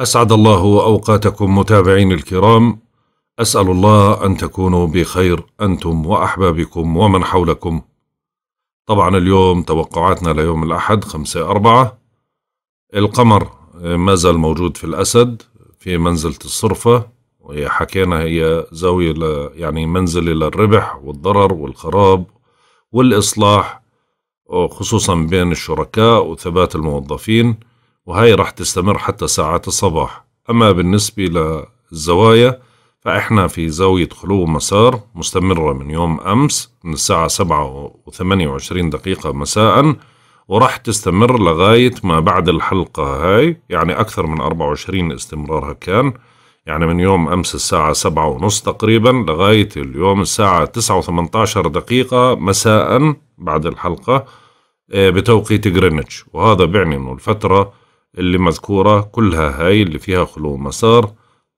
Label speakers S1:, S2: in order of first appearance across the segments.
S1: أسعد الله أوقاتكم متابعين الكرام أسأل الله أن تكونوا بخير أنتم وأحبابكم ومن حولكم طبعا اليوم توقعاتنا ليوم الأحد خمسة أربعة القمر ما زال موجود في الأسد في منزلة الصرفة وهي حكينا هي زاوية يعني منزلة للربح والضرر والخراب والإصلاح خصوصا بين الشركاء وثبات الموظفين وهي راح تستمر حتى ساعات الصباح أما بالنسبة للزوايا فإحنا في زاوية خلو مسار مستمرة من يوم أمس من الساعة 7 و28 دقيقة مساء وراح تستمر لغاية ما بعد الحلقة هاي يعني أكثر من 24 استمرارها كان يعني من يوم أمس الساعة سبعة ونص تقريبا لغاية اليوم الساعة تسعة وثمنتاشر دقيقة مساء بعد الحلقة آه، بتوقيت جرينتش وهذا بيعني أنه الفترة اللي مذكورة كلها هاي اللي فيها خلو مسار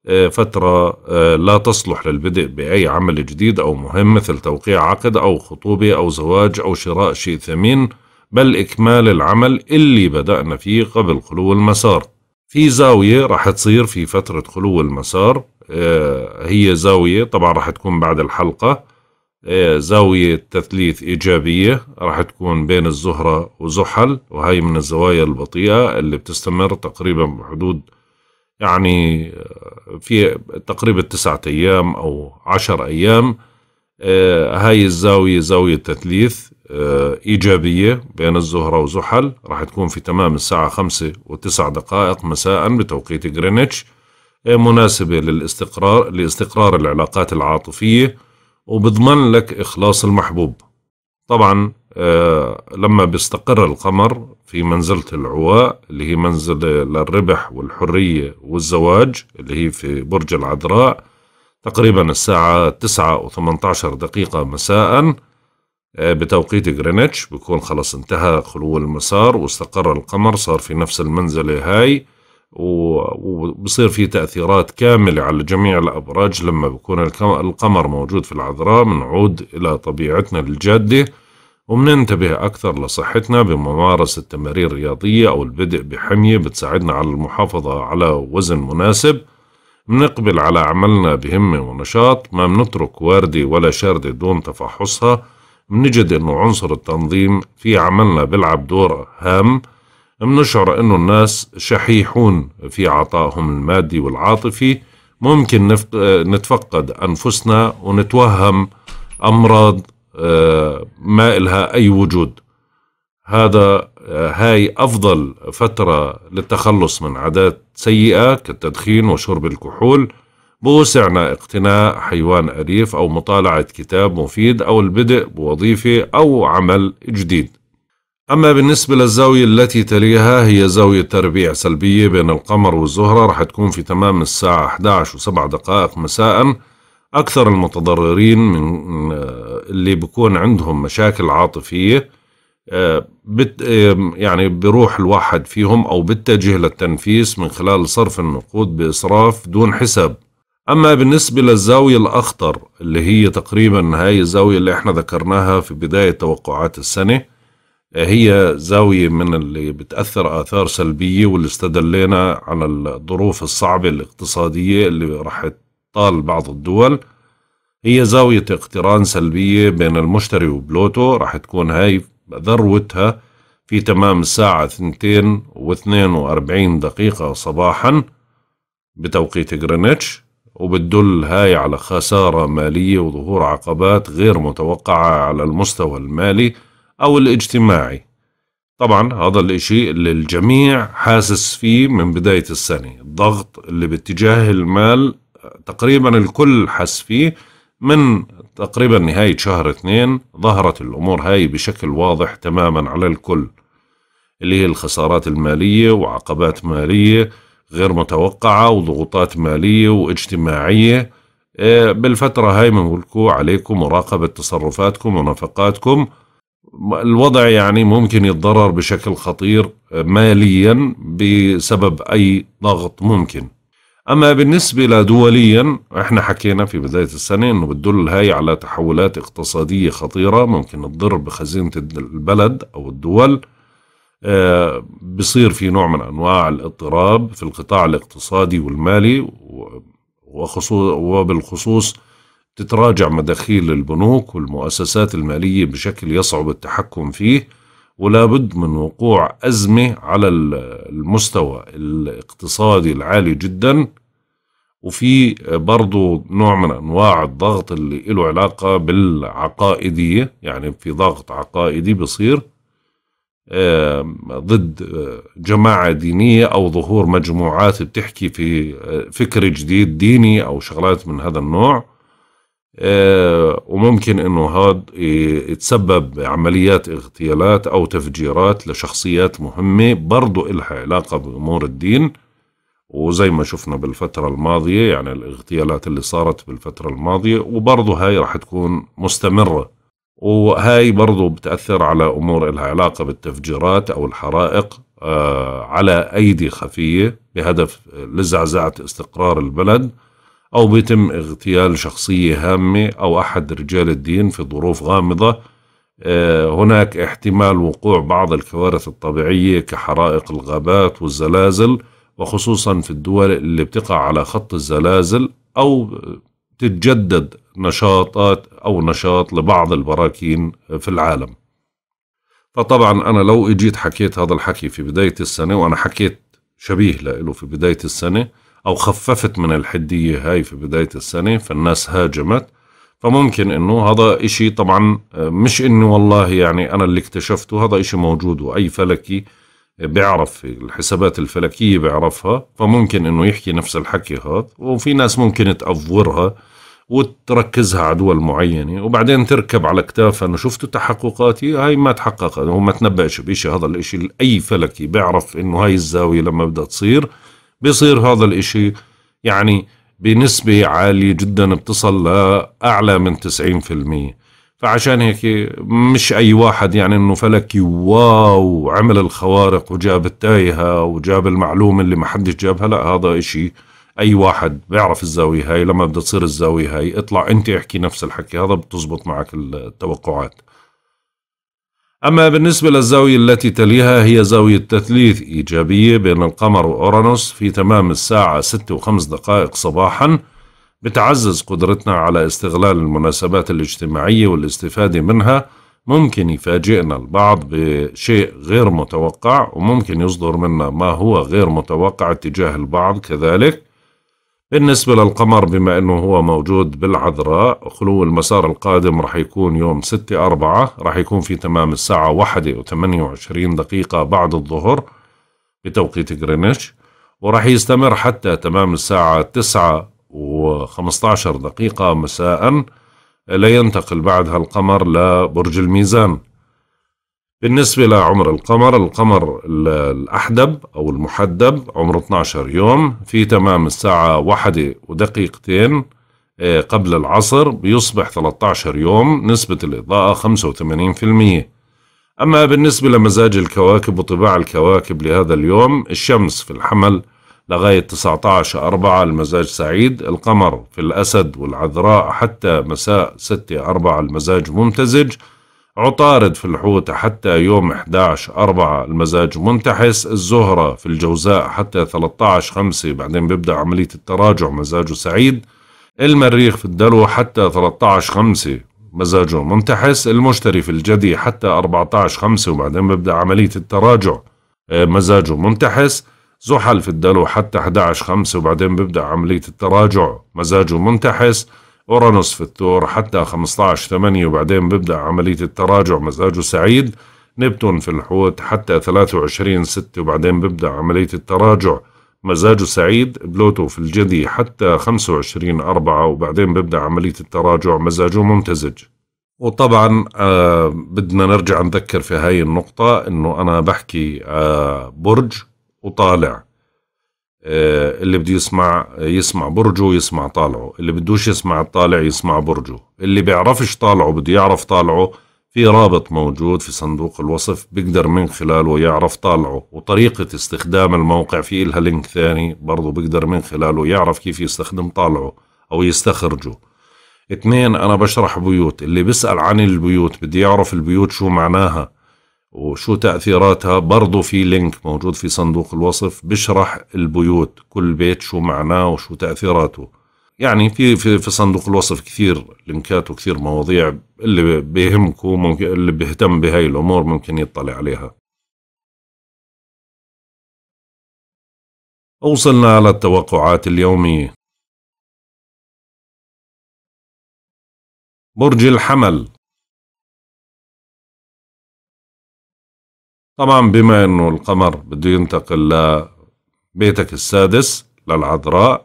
S1: آه، فترة آه، لا تصلح للبدء بأي عمل جديد أو مهم مثل توقيع عقد أو خطوبة أو زواج أو شراء شيء ثمين بل إكمال العمل اللي بدأنا فيه قبل خلو المسار في زاوية راح تصير في فترة خلو المسار آه، هي زاوية طبعا راح تكون بعد الحلقة إيه، زاوية تثليث إيجابية راح تكون بين الزهرة وزحل وهي من الزوايا البطيئة اللي بتستمر تقريبا بحدود يعني آه، في تقريبا تسعة أيام أو عشر أيام إيه، هاي الزاوية زاوية تثليث آه، إيجابية بين الزهرة وزحل راح تكون في تمام الساعة خمسة وتسع دقائق مساء بتوقيت غرينتش إيه، مناسبة للاستقرار لاستقرار العلاقات العاطفية وبضمن لك إخلاص المحبوب طبعا آه، لما بيستقر القمر في منزلة العواء اللي هي منزلة للربح والحرية والزواج اللي هي في برج العذراء تقريبا الساعة 9 و 18 دقيقة مساء آه، بتوقيت غرينتش بيكون خلاص انتهى خلو المسار واستقر القمر صار في نفس المنزلة هاي وبصير في تأثيرات كاملة على جميع الأبراج لما بكون القمر موجود في العذراء بنعود إلى طبيعتنا الجادة وبننتبه أكثر لصحتنا بممارسة تمارين رياضية أو البدء بحمية بتساعدنا على المحافظة على وزن مناسب بنقبل على عملنا بهمة ونشاط ما بنترك واردة ولا شاردة دون تفحصها بنجد أنه عنصر التنظيم في عملنا بيلعب دور هام منشعر أنه الناس شحيحون في عطائهم المادي والعاطفي ممكن نتفقد أنفسنا ونتوهم أمراض آه، ما إلها أي وجود هذا آه، هاي أفضل فترة للتخلص من عادات سيئة كالتدخين وشرب الكحول بوسعنا اقتناء حيوان أليف أو مطالعة كتاب مفيد أو البدء بوظيفة أو عمل جديد أما بالنسبة للزاوية التي تليها هي زاوية تربيع سلبية بين القمر والزهرة رح تكون في تمام الساعة 11 و7 دقائق مساء أكثر المتضررين من آه، اللي بكون عندهم مشاكل عاطفية آه، آه، يعني بروح الواحد فيهم أو بتجه للتنفيس من خلال صرف النقود بإسراف دون حساب أما بالنسبة للزاوية الأخطر اللي هي تقريبا هاي الزاوية اللي احنا ذكرناها في بداية توقعات السنة هي زاوية من اللي بتأثر آثار سلبية واللي استدلينا على الظروف الصعبة الاقتصادية اللي راح تطال بعض الدول هي زاوية اقتران سلبية بين المشتري وبلوتو راح تكون هاي ذروتها في تمام الساعة 2 و42 دقيقة صباحا بتوقيت غرينتش وبتدل هاي على خسارة مالية وظهور عقبات غير متوقعة على المستوى المالي أو الاجتماعي طبعا هذا الإشي اللي الجميع حاسس فيه من بداية السنة الضغط اللي باتجاه المال تقريبا الكل حس فيه من تقريبا نهاية شهر اثنين ظهرت الأمور هاي بشكل واضح تماما على الكل اللي هي الخسارات المالية وعقبات مالية غير متوقعة وضغوطات مالية واجتماعية آه، بالفترة هاي بنقولكم عليكم مراقبة تصرفاتكم ونفقاتكم الوضع يعني ممكن يتضرر بشكل خطير ماليا بسبب أي ضغط ممكن أما بالنسبة لدوليا إحنا حكينا في بداية السنة أنه بتدل هاي على تحولات اقتصادية خطيرة ممكن تضر بخزينة البلد أو الدول آه، بصير في نوع من أنواع الاضطراب في القطاع الاقتصادي والمالي وخصوص وبالخصوص تتراجع مداخيل البنوك والمؤسسات المالية بشكل يصعب التحكم فيه ولا بد من وقوع أزمة على المستوى الاقتصادي العالي جدا وفي برضو نوع من أنواع الضغط اللي له علاقة بالعقائدية يعني في ضغط عقائدي بصير ضد جماعة دينية أو ظهور مجموعات بتحكي في آه، فكر جديد ديني أو شغلات من هذا النوع آه، وممكن انه هذا يتسبب بعمليات اغتيالات او تفجيرات لشخصيات مهمه برضو إلها علاقه بامور الدين وزي ما شفنا بالفترة الماضية يعني الاغتيالات اللي صارت بالفترة الماضية وبرضه هاي رح تكون مستمرة وهاي برضه بتأثر على أمور لها علاقة بالتفجيرات أو الحرائق آه، على أيدي خفية بهدف لزعزعة استقرار البلد أو بيتم اغتيال شخصية هامة أو أحد رجال الدين في ظروف غامضة آه، هناك احتمال وقوع بعض الكوارث الطبيعية كحرائق الغابات والزلازل وخصوصا في الدول اللي بتقع على خط الزلازل أو تتجدد نشاطات أو نشاط لبعض البراكين في العالم فطبعا أنا لو إجيت حكيت هذا الحكي في بداية السنة وأنا حكيت شبيه له في بداية السنة أو خففت من الحدية هاي في بداية السنة فالناس هاجمت فممكن انه هذا اشي طبعا آه، مش انه والله يعني انا اللي اكتشفته هذا اشي موجود واي فلكي بيعرف الحسابات الفلكية بيعرفها فممكن انه يحكي نفس الحكي هذا وفي ناس ممكن تأفورها وتركزها على دول معينة وبعدين تركب على كتافها انه شفتوا تحققاتي هاي ما تحققت هو ما تنبأش بشيء هذا الاشي اي فلكي بيعرف انه هاي الزاوية لما بدها تصير بيصير هذا الإشي يعني بنسبة عالية جدا بتصل لأعلى من 90% فعشان هيك مش أي واحد يعني إنه فلكي واو عمل الخوارق وجاب التايهة وجاب المعلومة اللي ما حدش جابها لا هذا إشي أي واحد بيعرف الزاوية هاي لما بدها تصير الزاوية هاي اطلع أنت احكي نفس الحكي هذا بتزبط معك التوقعات أما بالنسبة للزاوية التي تليها هي زاوية تثليث إيجابية بين القمر وأورانوس في تمام الساعة 6 و 5 دقائق صباحا بتعزز قدرتنا على استغلال المناسبات الاجتماعية والاستفادة منها ممكن يفاجئنا البعض بشيء غير متوقع وممكن يصدر منا ما هو غير متوقع تجاه البعض كذلك بالنسبة للقمر بما أنه هو موجود بالعذراء خلو المسار القادم رح يكون يوم 6 أربعة رح يكون في تمام الساعة واحدة وثمانية دقيقة بعد الظهر بتوقيت غرينتش ورح يستمر حتى تمام الساعه 9 تسعة و15 دقيقة مساء لينتقل بعدها القمر لبرج الميزان بالنسبة لعمر القمر القمر الأحدب أو المحدب عمره 12 يوم في تمام الساعة واحدة ودقيقتين آه، قبل العصر بيصبح 13 يوم نسبة الإضاءة 85% أما بالنسبة لمزاج الكواكب وطباع الكواكب لهذا اليوم الشمس في الحمل لغاية 19 أربعة المزاج سعيد القمر في الأسد والعذراء حتى مساء 6 أربعة المزاج ممتزج عطارد في الحوت حتى يوم 11 4 المزاج منتحس الزهرة في الجوزاء حتى 13 5 بعدين بيبدأ عملية التراجع مزاجه سعيد المريخ في الدلو حتى 13 5 مزاجه منتحس المشتري في الجدي حتى 14 5 آه، وبعدين بيبدأ عملية التراجع مزاجه منتحس زحل في الدلو حتى 11 5 وبعدين بيبدأ عملية التراجع مزاجه منتحس أورانوس في الثور حتى 15 8 وبعدين بيبدأ عملية التراجع مزاجه سعيد نبتون في الحوت حتى 23 6 وبعدين بيبدأ عملية التراجع مزاجه سعيد بلوتو في الجدي حتى 25 4 وبعدين بيبدأ عملية التراجع مزاجه ممتزج وطبعا آه بدنا نرجع نذكر في هاي النقطة انه انا بحكي آه برج وطالع آه، اللي بده يسمع يسمع برجه يسمع طالعه اللي بدوش يسمع الطالع يسمع برجه اللي بيعرفش طالعه بده يعرف طالعه في رابط موجود في صندوق الوصف بيقدر من خلاله يعرف طالعه وطريقة استخدام الموقع في إلها لينك ثاني برضه بيقدر من خلاله يعرف كيف يستخدم طالعه أو يستخرجه اثنين أنا بشرح بيوت اللي بيسأل عن البيوت بده يعرف البيوت شو معناها وشو تأثيراتها برضو في لينك موجود في صندوق الوصف بشرح البيوت كل بيت شو معناه وشو تأثيراته يعني في في, في صندوق الوصف كثير لينكات وكثير مواضيع اللي
S2: بيهمكم ممكن اللي بيهتم بهاي الأمور ممكن يطلع عليها
S3: وصلنا على التوقعات اليومية برج الحمل طبعا بما انه القمر
S2: بده ينتقل لبيتك السادس للعذراء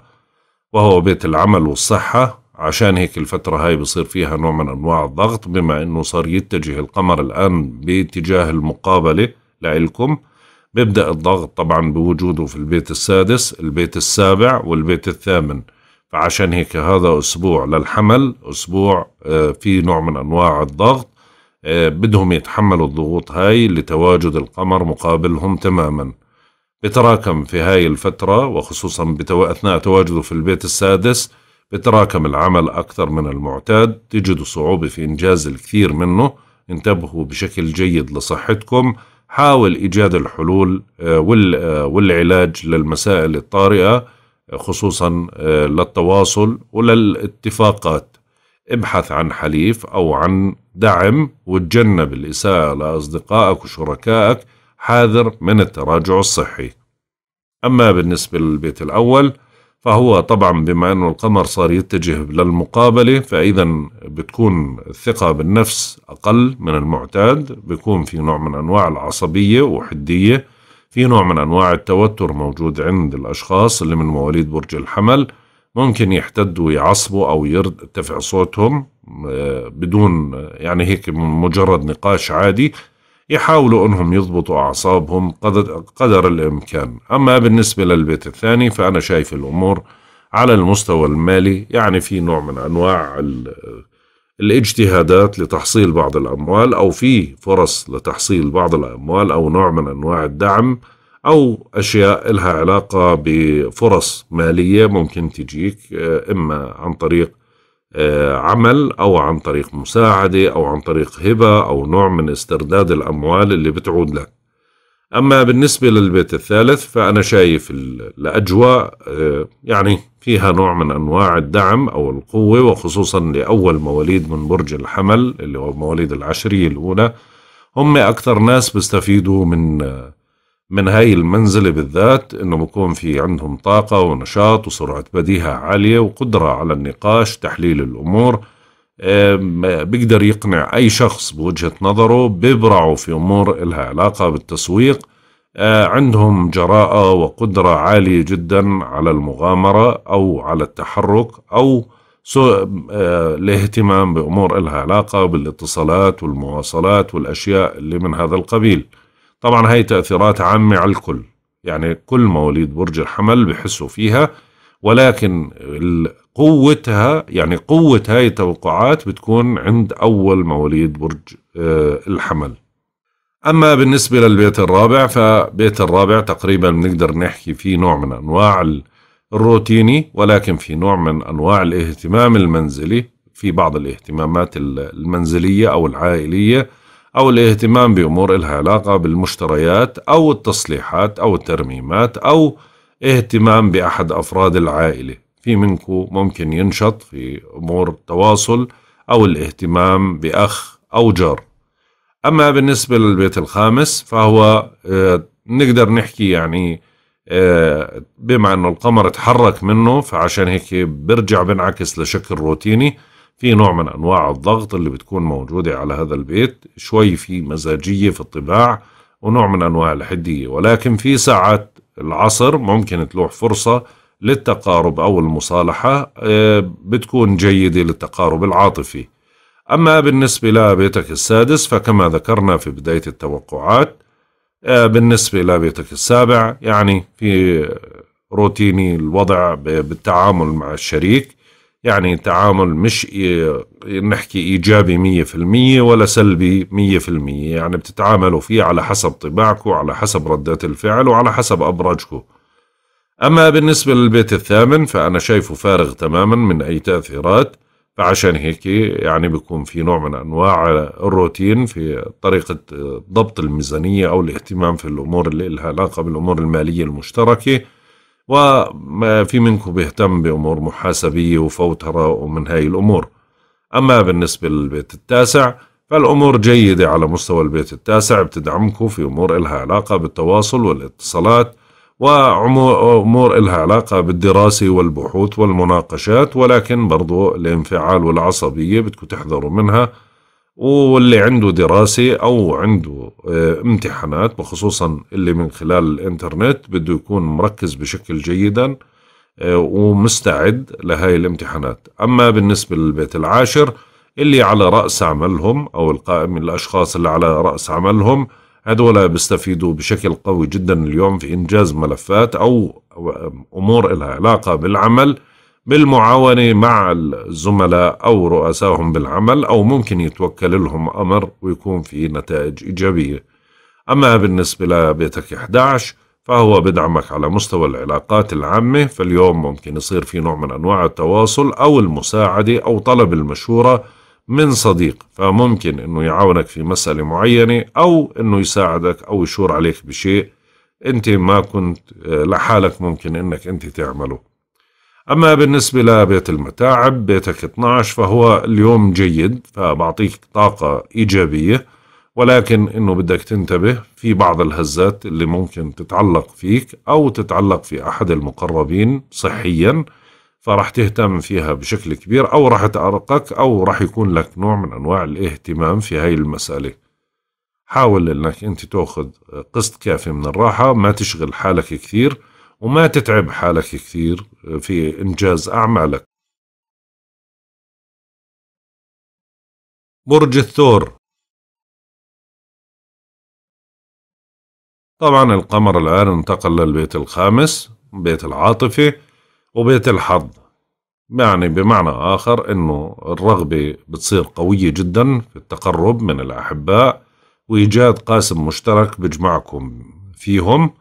S2: وهو
S1: بيت العمل والصحة عشان هيك الفترة هاي بصير فيها نوع من أنواع الضغط بما أنه صار يتجه القمر الآن باتجاه المقابلة لإلكم بيبدأ الضغط طبعا بوجوده في البيت السادس البيت السابع والبيت الثامن فعشان هيك هذا أسبوع للحمل أسبوع آه، في نوع من أنواع الضغط آه، بدهم يتحملوا الضغوط هاي لتواجد القمر مقابلهم تماما بتراكم في هاي الفترة وخصوصا بتو... أثناء تواجده في البيت السادس بتراكم العمل أكثر من المعتاد تجدوا صعوبة في إنجاز الكثير منه انتبهوا بشكل جيد لصحتكم حاول إيجاد الحلول آه، آه، والعلاج للمسائل الطارئة خصوصا للتواصل وللاتفاقات ابحث عن حليف أو عن دعم وتجنب الإساءة لأصدقائك وشركائك حاذر من التراجع الصحي أما بالنسبة للبيت الأول فهو طبعا بما أنه القمر صار يتجه للمقابلة فإذا بتكون الثقة بالنفس أقل من المعتاد بيكون في نوع من أنواع العصبية وحدية في نوع من أنواع التوتر موجود عند الأشخاص اللي من مواليد برج الحمل ممكن يحتدوا ويعصبوا أو يرتفع صوتهم آه، بدون يعني هيك مجرد نقاش عادي يحاولوا أنهم يضبطوا أعصابهم قدر, قدر الإمكان أما بالنسبة للبيت الثاني فأنا شايف الأمور على المستوى المالي يعني في نوع من أنواع الاجتهادات لتحصيل بعض الأموال أو في فرص لتحصيل بعض الأموال أو نوع من أنواع الدعم أو أشياء لها علاقة بفرص مالية ممكن تجيك آه، إما عن طريق آه، عمل أو عن طريق مساعدة أو عن طريق هبة أو نوع من استرداد الأموال اللي بتعود لك أما بالنسبة للبيت الثالث فأنا شايف الأجواء آه، يعني فيها نوع من أنواع الدعم أو القوة وخصوصا لأول مواليد من برج الحمل اللي هو مواليد العشرية الأولى هم أكثر ناس بيستفيدوا من من هاي المنزلة بالذات إنه بكون في عندهم طاقة ونشاط وسرعة بديهة عالية وقدرة على النقاش تحليل الأمور بيقدر يقنع أي شخص بوجهة نظره بيبرعوا في أمور إلها علاقة بالتسويق آه، عندهم جراءة وقدرة عالية جدا على المغامرة أو على التحرك أو سوء آه، الاهتمام بأمور إلها علاقة بالاتصالات والمواصلات والأشياء اللي من هذا القبيل طبعا هي تأثيرات عامة على الكل يعني كل مواليد برج الحمل بحسوا فيها ولكن قوتها يعني قوة هاي التوقعات بتكون عند أول مواليد برج آه، الحمل أما بالنسبة للبيت الرابع فبيت الرابع تقريبا بنقدر نحكي فيه نوع من أنواع الروتيني ولكن في نوع من أنواع الاهتمام المنزلي في بعض الاهتمامات المنزلية أو العائلية أو الاهتمام بأمور إلها علاقة بالمشتريات أو التصليحات أو الترميمات أو اهتمام بأحد أفراد العائلة في منكم ممكن ينشط في أمور التواصل أو الاهتمام بأخ أو جار أما بالنسبة للبيت الخامس فهو آه، نقدر نحكي يعني آه، بما أنه القمر تحرك منه فعشان هيك برجع بنعكس لشكل روتيني في نوع من انواع الضغط اللي بتكون موجوده على هذا البيت شوي في مزاجيه في الطباع ونوع من انواع الحديه ولكن في ساعات العصر ممكن تلوح فرصه للتقارب او المصالحه آه، بتكون جيده للتقارب العاطفي اما بالنسبه لبيتك السادس فكما ذكرنا في بدايه التوقعات آه، بالنسبه لبيتك السابع يعني في روتيني الوضع بالتعامل مع الشريك يعني تعامل مش نحكي إيجابي مية في المية ولا سلبي مية في المية يعني بتتعاملوا فيه على حسب طباعكم على حسب ردات الفعل وعلى حسب أبراجكم أما بالنسبة للبيت الثامن فأنا شايفه فارغ تماما من أي تأثيرات فعشان هيك يعني بيكون في نوع من أنواع الروتين في طريقة آه، ضبط الميزانية أو الاهتمام في الأمور اللي لها علاقة بالأمور المالية المشتركة وما في منكم بيهتم بأمور محاسبية وفوترة ومن هاي الأمور أما بالنسبة للبيت التاسع فالأمور جيدة على مستوى البيت التاسع بتدعمكم في أمور إلها علاقة بالتواصل والاتصالات وأمور إلها علاقة بالدراسة والبحوث والمناقشات ولكن برضو الانفعال والعصبية بدكم تحذروا منها واللي عنده دراسة أو عنده آه، امتحانات وخصوصا اللي من خلال الإنترنت بده يكون مركز بشكل جيدا آه، ومستعد لهاي الامتحانات أما بالنسبة للبيت العاشر اللي على رأس عملهم أو القائم الأشخاص اللي على رأس عملهم هذول بيستفيدوا بشكل قوي جدا اليوم في إنجاز ملفات أو آه، أمور لها علاقة بالعمل بالمعاونة مع الزملاء أو رؤسائهم بالعمل أو ممكن يتوكل لهم أمر ويكون في نتائج إيجابية أما بالنسبة لبيتك 11 فهو بدعمك على مستوى العلاقات العامة فاليوم ممكن يصير في نوع من أنواع التواصل أو المساعدة أو طلب المشورة من صديق فممكن أنه يعاونك في مسألة معينة أو أنه يساعدك أو يشور عليك بشيء أنت ما كنت لحالك ممكن أنك أنت تعمله أما بالنسبة لبيت المتاعب بيتك 12 فهو اليوم جيد فبعطيك طاقة إيجابية ولكن إنه بدك تنتبه في بعض الهزات اللي ممكن تتعلق فيك أو تتعلق في أحد المقربين صحياً فراح تهتم فيها بشكل كبير أو راح تأرقك أو راح يكون لك نوع من أنواع الاهتمام في هاي المسألة حاول أنك أنت تأخذ قسط كافي من الراحة ما
S2: تشغل حالك كثير وما تتعب حالك كثير آه، في إنجاز أعمالك
S3: برج الثور طبعا القمر
S2: الآن انتقل للبيت الخامس بيت العاطفة وبيت الحظ
S1: يعني بمعنى آخر أنه الرغبة بتصير قوية جدا في التقرب من الأحباء وإيجاد قاسم مشترك بجمعكم فيهم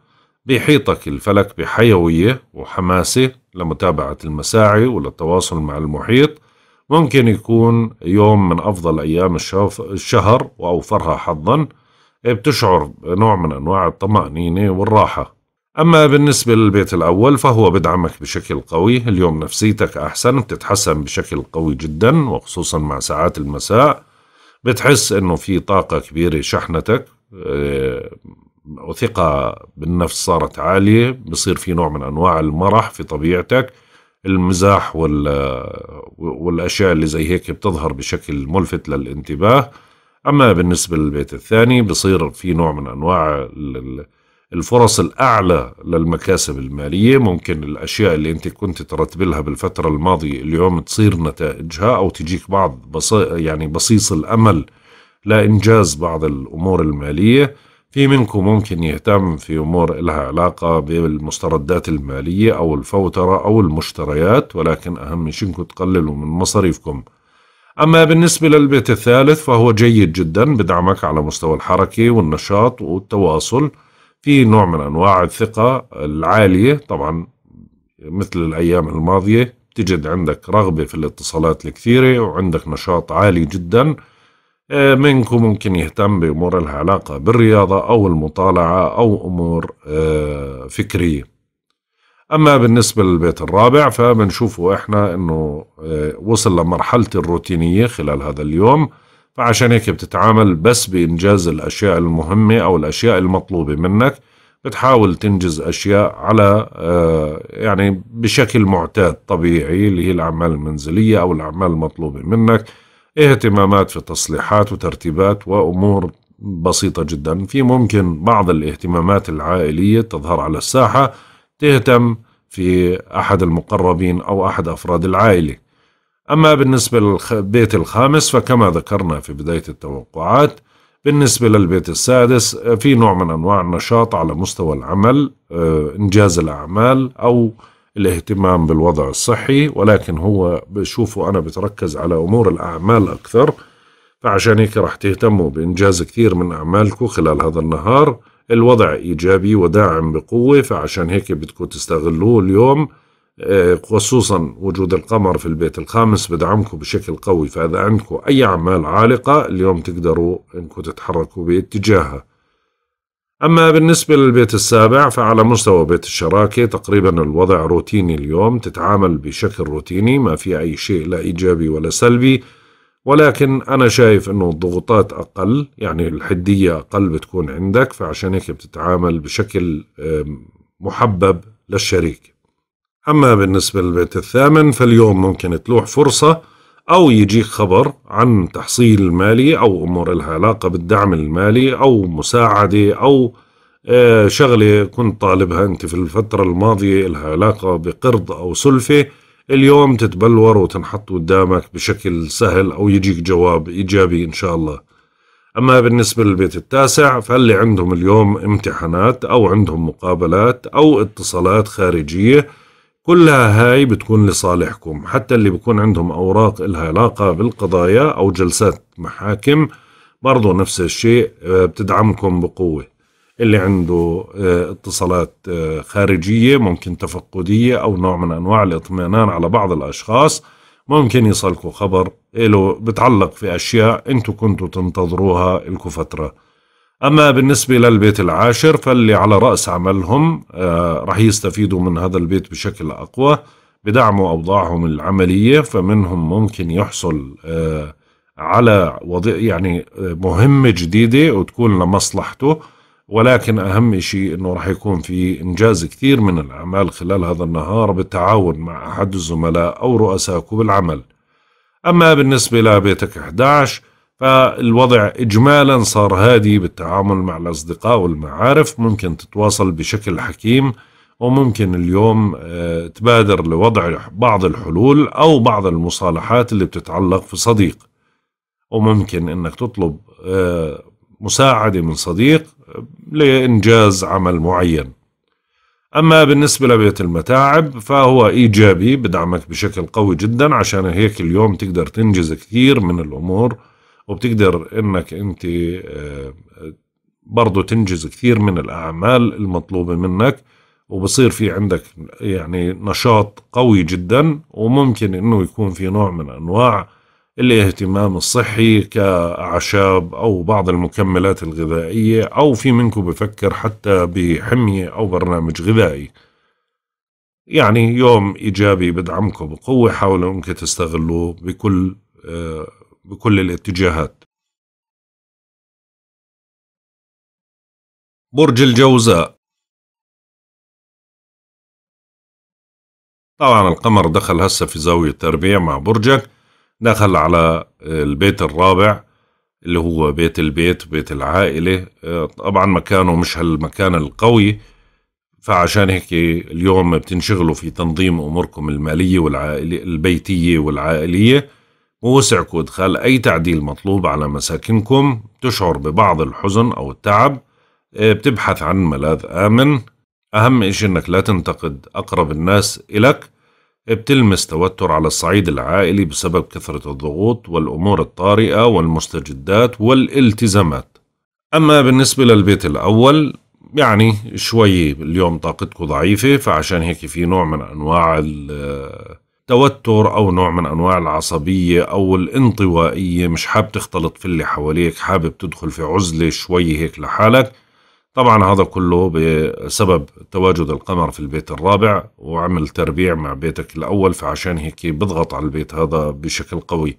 S1: بيحيطك الفلك بحيوية وحماسة لمتابعة المساعي وللتواصل مع المحيط ممكن يكون يوم من أفضل أيام الشهر وأوفرها حظا بتشعر نوع من أنواع الطمأنينة والراحة أما بالنسبة للبيت الأول فهو بدعمك بشكل قوي اليوم نفسيتك أحسن بتتحسن بشكل قوي جدا وخصوصا مع ساعات المساء بتحس أنه في طاقة كبيرة شحنتك آه، وثقة بالنفس صارت عالية بصير في نوع من أنواع المرح في طبيعتك المزاح وال والأشياء اللي زي هيك بتظهر بشكل ملفت للانتباه أما بالنسبة للبيت الثاني بصير في نوع من أنواع الفرص الأعلى للمكاسب المالية ممكن الأشياء اللي أنت كنت ترتب لها بالفترة الماضية اليوم تصير نتائجها أو تجيك بعض بصي يعني بصيص الأمل لإنجاز بعض الأمور المالية في منكم ممكن يهتم في أمور إلها علاقة بالمستردات المالية أو الفوترة أو المشتريات ولكن أهم شيء إنكم تقللوا من مصاريفكم أما بالنسبة للبيت الثالث فهو جيد جدا بدعمك على مستوى الحركة والنشاط والتواصل في نوع من أنواع الثقة العالية طبعا مثل الأيام الماضية تجد عندك رغبة في الاتصالات الكثيرة وعندك نشاط عالي جداً آه، منكم ممكن يهتم بأمور العلاقة بالرياضة أو المطالعة أو أمور آه، فكرية أما بالنسبة للبيت الرابع فبنشوفه إحنا أنه آه، وصل لمرحلة الروتينية خلال هذا اليوم فعشان هيك بتتعامل بس بإنجاز الأشياء المهمة أو الأشياء المطلوبة منك بتحاول تنجز أشياء على يعني بشكل معتاد طبيعي اللي هي الأعمال المنزلية أو الأعمال المطلوبة منك اهتمامات في تصليحات وترتيبات وأمور بسيطة جدا في ممكن بعض الاهتمامات العائلية تظهر على الساحة تهتم في أحد المقربين أو أحد أفراد العائلة أما بالنسبة للبيت الخامس فكما ذكرنا في بداية التوقعات بالنسبة للبيت السادس في نوع من أنواع النشاط على مستوى العمل آه، إنجاز الأعمال أو الاهتمام بالوضع الصحي ولكن هو بشوفه أنا بتركز على أمور الأعمال أكثر فعشان هيك رح تهتموا بإنجاز كثير من أعمالكم خلال هذا النهار الوضع إيجابي وداعم بقوة فعشان هيك بدكم تستغلوه اليوم آه، خصوصا وجود القمر في البيت الخامس بدعمكم بشكل قوي فإذا عندكم أي أعمال عالقة اليوم تقدروا أنكم تتحركوا باتجاهها أما بالنسبة للبيت السابع فعلى مستوى بيت الشراكة تقريبا الوضع روتيني اليوم تتعامل بشكل روتيني ما في أي شيء لا إيجابي ولا سلبي ولكن أنا شايف أنه الضغوطات أقل يعني الحدية أقل بتكون عندك فعشان هيك بتتعامل بشكل محبب للشريك أما بالنسبة للبيت الثامن فاليوم ممكن تلوح فرصة أو يجيك خبر عن تحصيل مالي أو أمور لها علاقة بالدعم المالي أو مساعدة أو آه، شغلة كنت طالبها أنت في الفترة الماضية لها علاقة بقرض أو سلفة اليوم تتبلور وتنحط قدامك بشكل سهل أو يجيك جواب إيجابي إن شاء الله أما بالنسبة للبيت التاسع فاللي عندهم اليوم امتحانات أو عندهم مقابلات أو اتصالات خارجية كلها هاي بتكون لصالحكم حتى اللي بيكون عندهم أوراق إلها علاقة بالقضايا أو جلسات محاكم برضو نفس الشيء آه، بتدعمكم بقوة اللي عنده آه، اتصالات آه، خارجية ممكن تفقدية أو نوع من أنواع الاطمئنان على بعض الأشخاص ممكن يصلكوا خبر له بتعلق في أشياء أنتوا كنتوا تنتظروها لكم فترة أما بالنسبة للبيت العاشر فاللي على رأس عملهم آه، رح يستفيدوا من هذا البيت بشكل أقوى بدعموا أوضاعهم العملية فمنهم ممكن يحصل آه، على وضع يعني آه، مهمة جديدة وتكون لمصلحته ولكن أهم شيء أنه رح يكون في إنجاز كثير من الأعمال خلال هذا النهار بالتعاون مع أحد الزملاء أو رؤسائك بالعمل أما بالنسبة لبيتك 11 فالوضع إجمالا صار هادي بالتعامل مع الأصدقاء والمعارف ممكن تتواصل بشكل حكيم وممكن اليوم آه، تبادر لوضع بعض الحلول أو بعض المصالحات اللي بتتعلق في صديق وممكن أنك تطلب آه، مساعدة من صديق لإنجاز عمل معين أما بالنسبة لبيت المتاعب فهو إيجابي بدعمك بشكل قوي جدا عشان هيك اليوم تقدر تنجز كثير من الأمور وبتقدر انك انت آه، برضو تنجز كثير من الاعمال المطلوبه منك وبصير في عندك يعني نشاط قوي جدا وممكن انه يكون في نوع من انواع الاهتمام الصحي كأعشاب أو بعض المكملات الغذائية أو في منكم بفكر حتى بحمية أو برنامج غذائي يعني يوم إيجابي بدعمكم بقوة حاولوا
S3: أنك تستغلوه بكل آه، بكل الاتجاهات برج الجوزاء طبعا القمر دخل هسه في زاوية
S2: تربيع مع برجك دخل على آه، البيت الرابع اللي هو
S1: بيت البيت بيت العائلة آه، طبعا مكانه مش هالمكان القوي فعشان هيك اليوم بتنشغلوا في تنظيم أموركم المالية والعائلية البيتية والعائلية ووسعكم إدخال أي تعديل مطلوب على مساكنكم تشعر ببعض الحزن أو التعب آه، بتبحث عن ملاذ آمن أهم إشي إنك لا تنتقد أقرب الناس إلك آه، بتلمس توتر على الصعيد العائلي بسبب كثرة الضغوط والأمور الطارئة والمستجدات والالتزامات أما بالنسبة للبيت الأول يعني شوي اليوم طاقتكم ضعيفة فعشان هيك في نوع من أنواع آه، توتر أو نوع من أنواع العصبية أو الانطوائية مش حابب تختلط في اللي حواليك حابب تدخل في عزلة شوي هيك لحالك طبعا هذا كله بسبب تواجد القمر في البيت الرابع وعمل تربيع مع بيتك الأول فعشان هيك بضغط على البيت هذا بشكل قوي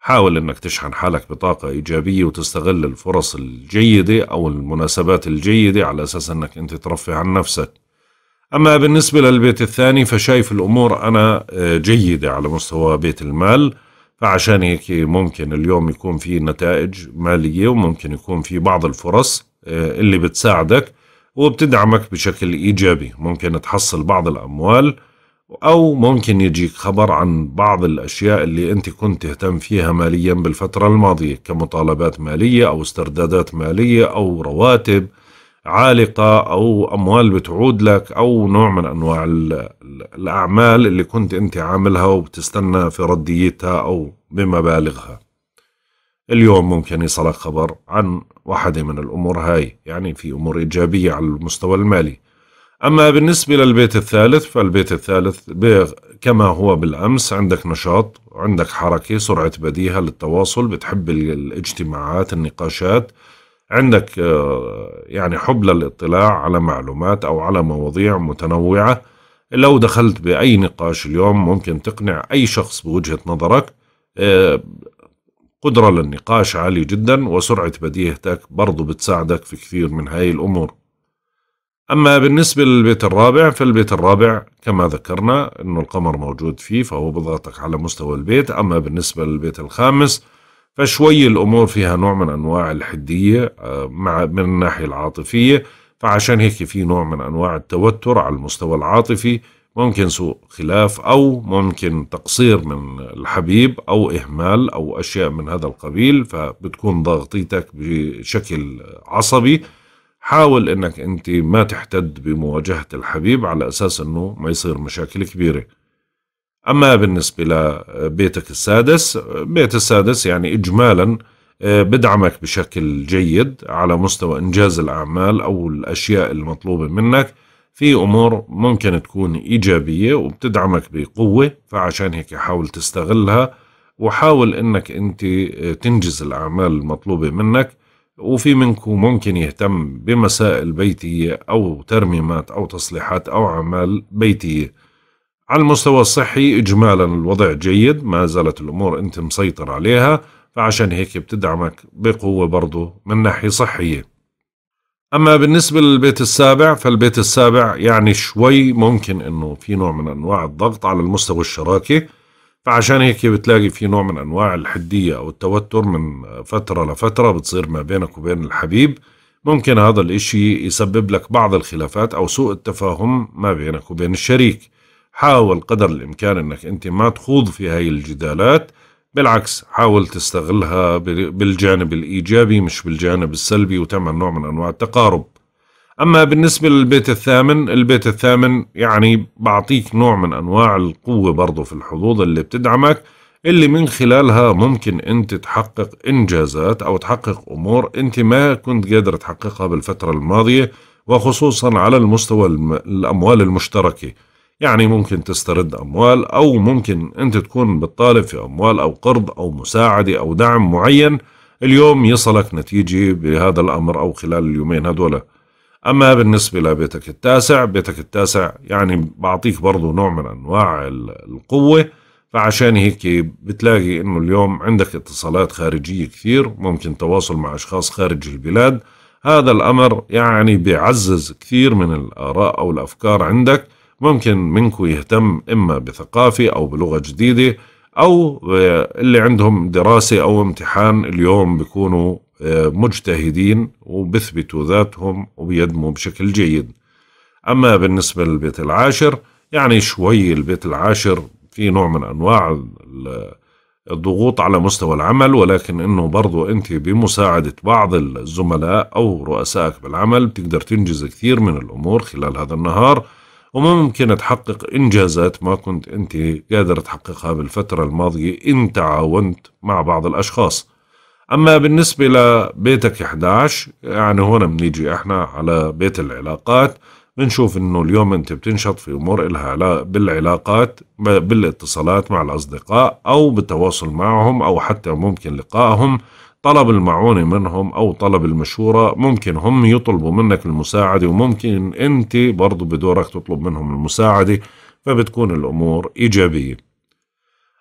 S1: حاول أنك تشحن حالك بطاقة إيجابية وتستغل الفرص الجيدة أو المناسبات الجيدة على أساس أنك أنت ترفه عن نفسك أما بالنسبة للبيت الثاني فشايف الأمور أنا آه، جيدة على مستوى بيت المال فعشان هيك ممكن اليوم يكون في نتائج مالية وممكن يكون في بعض الفرص آه، اللي بتساعدك وبتدعمك بشكل إيجابي ممكن تحصل بعض الأموال أو ممكن يجيك خبر عن بعض الأشياء اللي أنت كنت تهتم فيها ماليا بالفترة الماضية كمطالبات مالية أو استردادات مالية أو رواتب عالقة أو أموال بتعود لك أو نوع من أنواع الأعمال اللي كنت أنت عاملها وبتستنى في رديتها أو بمبالغها اليوم ممكن يصلك خبر عن واحدة من الأمور هاي يعني في أمور إيجابية على المستوى المالي أما بالنسبة للبيت الثالث فالبيت الثالث كما هو بالأمس عندك نشاط عندك حركة سرعة بديهة للتواصل بتحب الاجتماعات النقاشات عندك آه، يعني حب للاطلاع على معلومات أو على مواضيع متنوعة لو دخلت بأي نقاش اليوم ممكن تقنع أي شخص بوجهة نظرك آه، قدرة للنقاش عالية جدا وسرعة بديهتك برضو بتساعدك في كثير من هاي الأمور أما بالنسبة للبيت الرابع فالبيت الرابع كما ذكرنا أنه القمر موجود فيه فهو بضغطك على مستوى البيت أما بالنسبة للبيت الخامس فشوي الامور فيها نوع من انواع الحديه آه، مع من الناحيه العاطفيه فعشان هيك في نوع من انواع التوتر على المستوى العاطفي ممكن سوء خلاف او ممكن تقصير من الحبيب او اهمال او اشياء من هذا القبيل فبتكون ضغطيتك بشكل عصبي حاول انك انت ما تحتد بمواجهه الحبيب على اساس انه ما يصير مشاكل كبيره أما بالنسبة لبيتك السادس بيت السادس يعني إجمالا آه، بدعمك بشكل جيد على مستوى إنجاز الأعمال أو الأشياء المطلوبة منك في أمور ممكن تكون إيجابية وبتدعمك بقوة فعشان هيك حاول تستغلها وحاول إنك أنت آه، تنجز الأعمال المطلوبة منك وفي منكم ممكن يهتم بمسائل بيتية أو ترميمات أو تصليحات أو أعمال بيتية على المستوى الصحي إجمالا الوضع جيد ما زالت الأمور أنت مسيطر عليها فعشان هيك بتدعمك بقوة برضه من ناحية صحية أما بالنسبة للبيت السابع فالبيت السابع يعني شوي ممكن أنه في نوع من أنواع الضغط على المستوى الشراكة فعشان هيك بتلاقي في نوع من أنواع الحدية أو التوتر من فترة لفترة بتصير ما بينك وبين الحبيب ممكن هذا الإشي يسبب لك بعض الخلافات أو سوء التفاهم ما بينك وبين الشريك حاول قدر الإمكان أنك أنت ما تخوض في هاي الجدالات بالعكس حاول تستغلها بالجانب الإيجابي مش بالجانب السلبي وتعمل نوع من أنواع التقارب أما بالنسبة للبيت الثامن البيت الثامن يعني بعطيك نوع من أنواع القوة برضو في الحظوظ اللي بتدعمك اللي من خلالها ممكن أنت تحقق إنجازات أو تحقق أمور أنت ما كنت قادر تحققها بالفترة الماضية وخصوصا على المستوى الأموال المشتركة يعني ممكن تسترد أموال أو ممكن أنت تكون بتطالب في أموال أو قرض أو مساعدة أو دعم معين اليوم يصلك نتيجة بهذا الأمر أو خلال اليومين هدول أما بالنسبة لبيتك التاسع بيتك التاسع يعني بعطيك برضو نوع من أنواع القوة فعشان هيك بتلاقي انه اليوم عندك اتصالات خارجية كثير ممكن تواصل مع اشخاص خارج البلاد هذا الامر يعني بيعزز كثير من الاراء او الافكار عندك ممكن منكم يهتم إما بثقافة أو بلغة جديدة أو آه، اللي عندهم دراسة أو امتحان اليوم بيكونوا آه، مجتهدين وبثبتوا ذاتهم وبيدموا بشكل جيد أما بالنسبة للبيت العاشر يعني شوي البيت العاشر في نوع من أنواع الضغوط على مستوى العمل ولكن انه برضو انت بمساعدة بعض الزملاء او رؤسائك بالعمل بتقدر تنجز كثير من الامور خلال هذا النهار وما ممكن تحقق إنجازات ما كنت أنت قادر تحققها بالفترة الماضية إن تعاونت مع بعض الأشخاص أما بالنسبة لبيتك 11 يعني هون بنيجي إحنا على بيت العلاقات بنشوف إنه اليوم أنت بتنشط في أمور إلها بالعلاقات بالاتصالات مع الأصدقاء أو بالتواصل معهم أو حتى ممكن لقائهم طلب المعونة منهم أو طلب المشورة ممكن هم يطلبوا منك المساعدة وممكن أنت برضو بدورك تطلب منهم المساعدة فبتكون الأمور إيجابية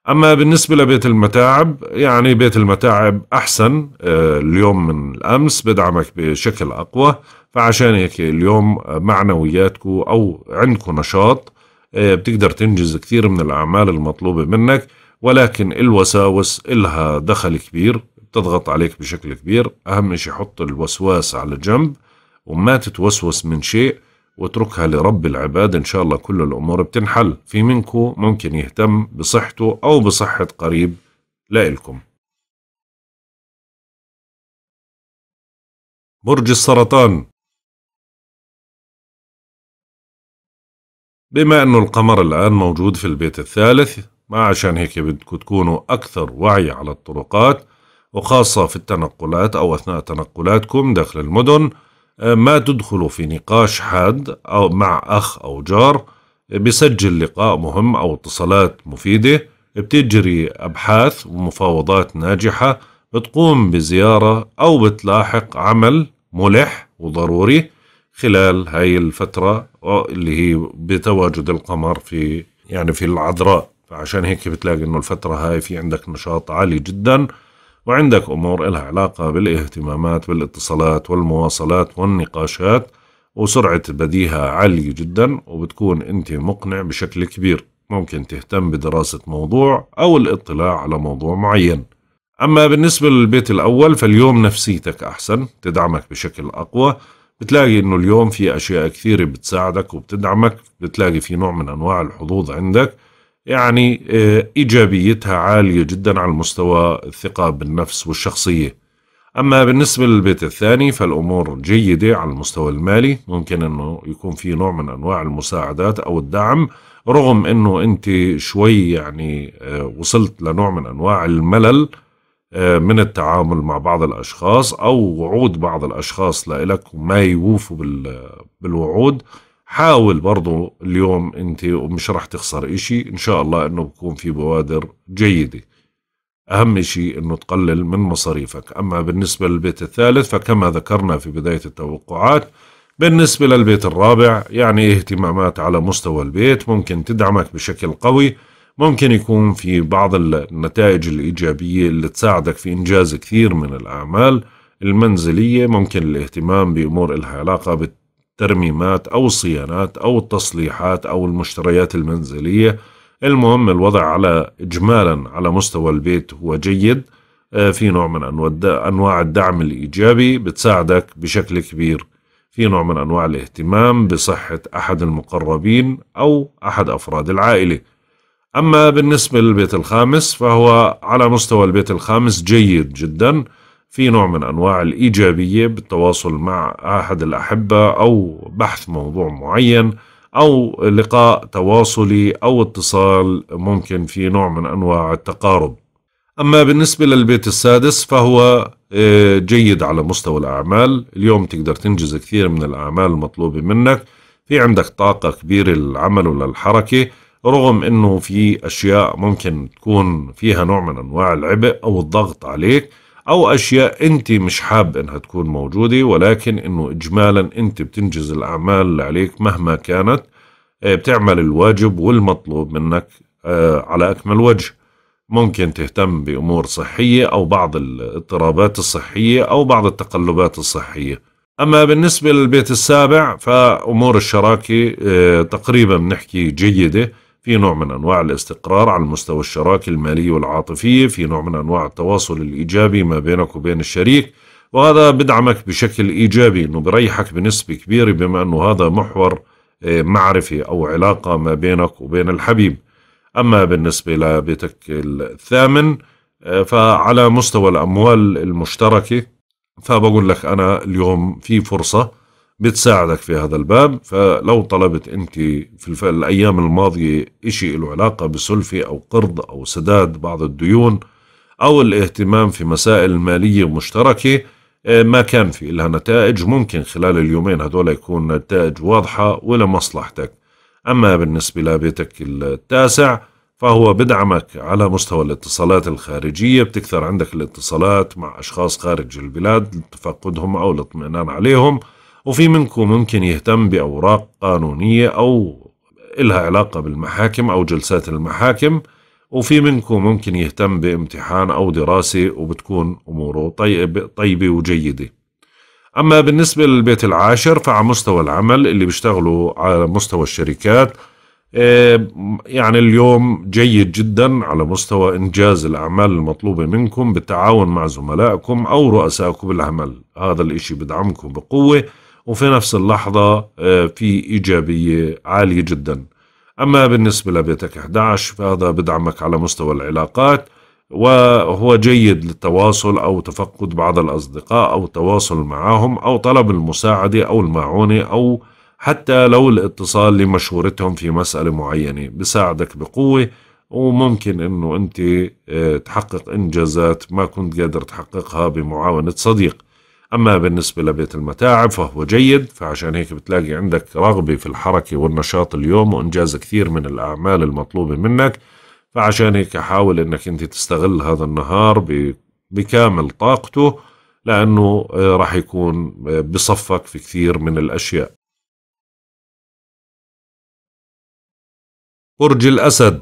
S1: أما بالنسبة لبيت المتاعب يعني بيت المتاعب أحسن آه، اليوم من الأمس بدعمك بشكل أقوى فعشان هيك اليوم معنوياتكو أو عندكو نشاط آه، بتقدر تنجز كثير من الأعمال المطلوبة منك ولكن الوساوس إلها دخل كبير تضغط عليك بشكل كبير أهم شيء حط الوسواس على جنب وما تتوسوس من شيء واتركها لرب العباد إن شاء الله كل الأمور بتنحل في منكو ممكن يهتم بصحته
S3: أو بصحة قريب لإلكم برج السرطان بما أنه القمر الآن موجود في البيت الثالث ما عشان
S1: هيك بدكم تكونوا أكثر وعي على الطرقات وخاصة في التنقلات أو أثناء تنقلاتكم داخل المدن آه، ما تدخلوا في نقاش حاد أو مع أخ أو جار آه، بسجل لقاء مهم أو اتصالات مفيدة بتجري أبحاث ومفاوضات ناجحة بتقوم بزيارة أو بتلاحق عمل ملح وضروري خلال هاي الفترة آه، اللي هي بتواجد القمر في يعني في العذراء فعشان هيك بتلاقي انه الفترة هاي في عندك نشاط عالي جدا وعندك أمور إلها علاقة بالاهتمامات بالاتصالات والمواصلات والنقاشات وسرعة بديهة عالية جدا وبتكون أنت مقنع بشكل كبير ممكن تهتم بدراسة موضوع أو الاطلاع على موضوع معين أما بالنسبة للبيت الأول فاليوم نفسيتك أحسن تدعمك بشكل أقوى بتلاقي إنه اليوم في أشياء كثيرة بتساعدك وبتدعمك بتلاقي في نوع من أنواع الحظوظ عندك يعني آه, إيجابيتها عالية جدا على المستوى الثقة بالنفس والشخصية أما بالنسبة للبيت الثاني فالأمور جيدة على المستوى المالي ممكن أنه يكون في نوع من أنواع المساعدات أو الدعم رغم أنه أنت شوي يعني آه, وصلت لنوع من أنواع الملل آه, من التعامل مع بعض الأشخاص أو وعود بعض الأشخاص لإلك وما يوفوا بالوعود حاول برضو اليوم انت ومش رح تخسر اشي ان شاء الله انه بكون في بوادر جيدة اهم شيء انه تقلل من مصاريفك اما بالنسبة للبيت الثالث فكما ذكرنا في بداية التوقعات بالنسبة للبيت الرابع يعني اهتمامات على مستوى البيت ممكن تدعمك بشكل قوي ممكن يكون في بعض النتائج الإيجابية اللي تساعدك في إنجاز كثير من الأعمال المنزلية ممكن الاهتمام بأمور إلها علاقة ترميمات أو صيانات أو التصليحات أو المشتريات المنزلية المهم الوضع على إجمالا على مستوى البيت هو جيد آه، في نوع من أنواع الدعم الإيجابي بتساعدك بشكل كبير في نوع من أنواع الاهتمام بصحة أحد المقربين أو أحد أفراد العائلة أما بالنسبة للبيت الخامس فهو على مستوى البيت الخامس جيد جدا في نوع من أنواع الإيجابية بالتواصل مع أحد الأحبة أو بحث موضوع معين أو لقاء تواصلي أو اتصال ممكن في نوع من أنواع التقارب أما بالنسبة للبيت السادس فهو آه، جيد على مستوى الأعمال اليوم تقدر تنجز كثير من الأعمال المطلوبة منك في عندك طاقة كبيرة للعمل وللحركة رغم أنه في أشياء ممكن تكون فيها نوع من أنواع العبء أو الضغط عليك أو أشياء أنت مش حاب أنها تكون موجودة ولكن أنه إجمالا أنت بتنجز الأعمال اللي عليك مهما كانت آه، بتعمل الواجب والمطلوب منك آه، على أكمل وجه ممكن تهتم بأمور صحية أو بعض الاضطرابات الصحية أو بعض التقلبات الصحية أما بالنسبة للبيت السابع فأمور الشراكة آه، تقريبا بنحكي جيدة في نوع من أنواع الاستقرار على المستوى الشراكة المالي والعاطفية في نوع من أنواع التواصل الإيجابي ما بينك وبين الشريك وهذا بدعمك بشكل إيجابي أنه بريحك بنسبة كبيرة بما أنه هذا محور آه، معرفة أو علاقة ما بينك وبين الحبيب أما بالنسبة لبيتك الثامن آه، فعلى مستوى الأموال المشتركة فبقول لك أنا اليوم في فرصة بتساعدك في هذا الباب فلو طلبت انت في الايام الماضيه شيء له علاقه بسلفي او قرض او سداد بعض الديون او الاهتمام في مسائل ماليه مشتركه آه، ما كان في لها نتائج ممكن خلال اليومين هذول يكون نتائج واضحه ولمصلحتك اما بالنسبه لبيتك التاسع فهو بدعمك على مستوى الاتصالات الخارجيه بتكثر عندك الاتصالات مع اشخاص خارج البلاد لتفقدهم او الاطمئنان عليهم وفي منكم ممكن يهتم بأوراق قانونية أو إلها علاقة بالمحاكم أو جلسات المحاكم وفي منكم ممكن يهتم بامتحان أو دراسة وبتكون أموره طيب طيبة وجيدة أما بالنسبة للبيت العاشر فعلى مستوى العمل اللي بيشتغلوا على مستوى الشركات آه، يعني اليوم جيد جدا على مستوى إنجاز الأعمال المطلوبة منكم بالتعاون مع زملائكم أو رؤسائكم بالعمل هذا الإشي بدعمكم بقوة وفي نفس اللحظة آه، في إيجابية عالية جدا أما بالنسبة لبيتك 11 فهذا بدعمك على مستوى العلاقات وهو جيد للتواصل أو تفقد بعض الأصدقاء أو التواصل معهم أو طلب المساعدة أو المعونة أو حتى لو الاتصال لمشورتهم في مسألة معينة بساعدك بقوة وممكن أنه أنت آه، تحقق إنجازات ما كنت قادر تحققها بمعاونة صديق أما بالنسبة لبيت المتاعب فهو جيد فعشان هيك بتلاقي عندك رغبة في الحركة والنشاط اليوم وإنجاز كثير من الأعمال المطلوبة منك فعشان هيك حاول أنك أنت تستغل هذا النهار بكامل طاقته لأنه
S3: آه، راح يكون آه، بصفك في كثير من الأشياء برج الأسد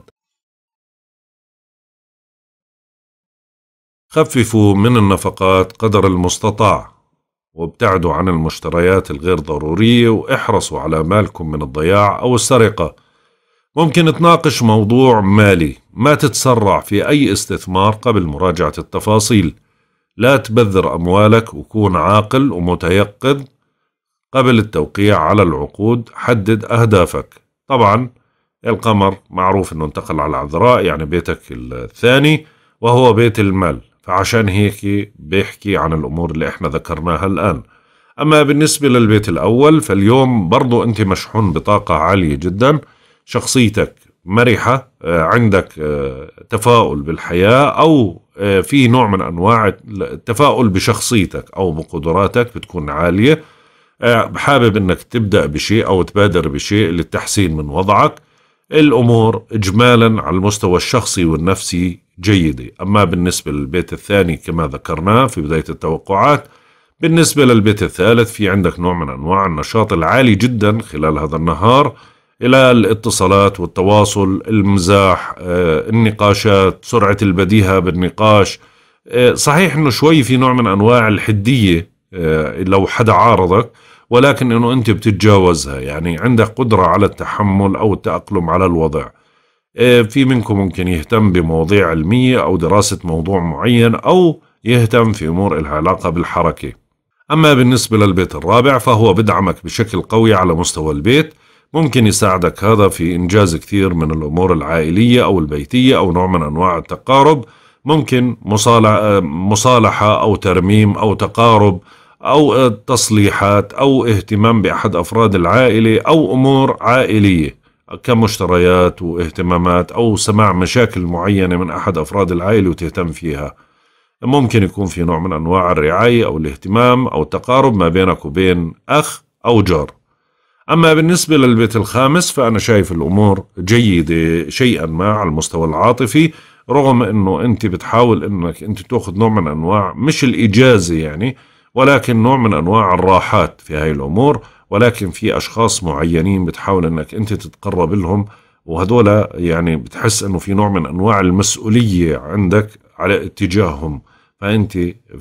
S3: خففوا من النفقات قدر المستطاع
S1: وابتعدوا عن المشتريات الغير ضرورية واحرصوا على مالكم من الضياع أو السرقة ممكن تناقش موضوع مالي ما تتسرع في أي استثمار قبل مراجعة التفاصيل لا تبذر أموالك وكون عاقل ومتيقظ قبل التوقيع على العقود حدد أهدافك طبعا القمر معروف أنه انتقل على العذراء يعني بيتك الثاني وهو بيت المال فعشان هيك بيحكي عن الأمور اللي إحنا ذكرناها الآن أما بالنسبة للبيت الأول فاليوم برضو أنت مشحون بطاقة عالية جدا شخصيتك مرحة آه، عندك آه، تفاؤل بالحياة أو آه، في نوع من أنواع التفاؤل بشخصيتك أو بقدراتك بتكون عالية حابب أنك تبدأ بشيء أو تبادر بشيء للتحسين من وضعك الأمور إجمالا على المستوى الشخصي والنفسي جيدة أما بالنسبة للبيت الثاني كما ذكرناه في بداية التوقعات بالنسبة للبيت الثالث في عندك نوع من أنواع النشاط العالي جدا خلال هذا النهار إلى الاتصالات والتواصل المزاح آه، النقاشات سرعة البديهة بالنقاش آه، صحيح أنه شوي في نوع من أنواع الحدية آه، لو حدا عارضك ولكن انه انت بتتجاوزها يعني عندك قدره على التحمل او التاقلم على الوضع آه، في منكم ممكن يهتم بمواضيع علميه او دراسه موضوع معين او يهتم في امور الها علاقه بالحركه اما بالنسبه للبيت الرابع فهو بدعمك بشكل قوي على مستوى البيت ممكن يساعدك هذا في إنجاز كثير من الأمور العائلية أو البيتية أو نوع من أنواع التقارب ممكن آه، مصالحة أو ترميم أو تقارب أو تصليحات أو اهتمام بأحد أفراد العائلة أو أمور عائلية كمشتريات واهتمامات أو سماع مشاكل معينة من أحد أفراد العائلة وتهتم فيها ممكن يكون في نوع من أنواع الرعاية أو الاهتمام أو التقارب ما بينك وبين أخ أو جار أما بالنسبة للبيت الخامس فأنا شايف الأمور جيدة شيئا ما على المستوى العاطفي رغم أنه أنت بتحاول أنك أنت تأخذ نوع من أنواع مش الإجازة يعني ولكن نوع من أنواع الراحات في هاي الأمور ولكن في أشخاص معينين بتحاول أنك أنت تتقرب لهم وهذولا يعني بتحس أنه في نوع من أنواع المسؤولية عندك على اتجاههم فأنت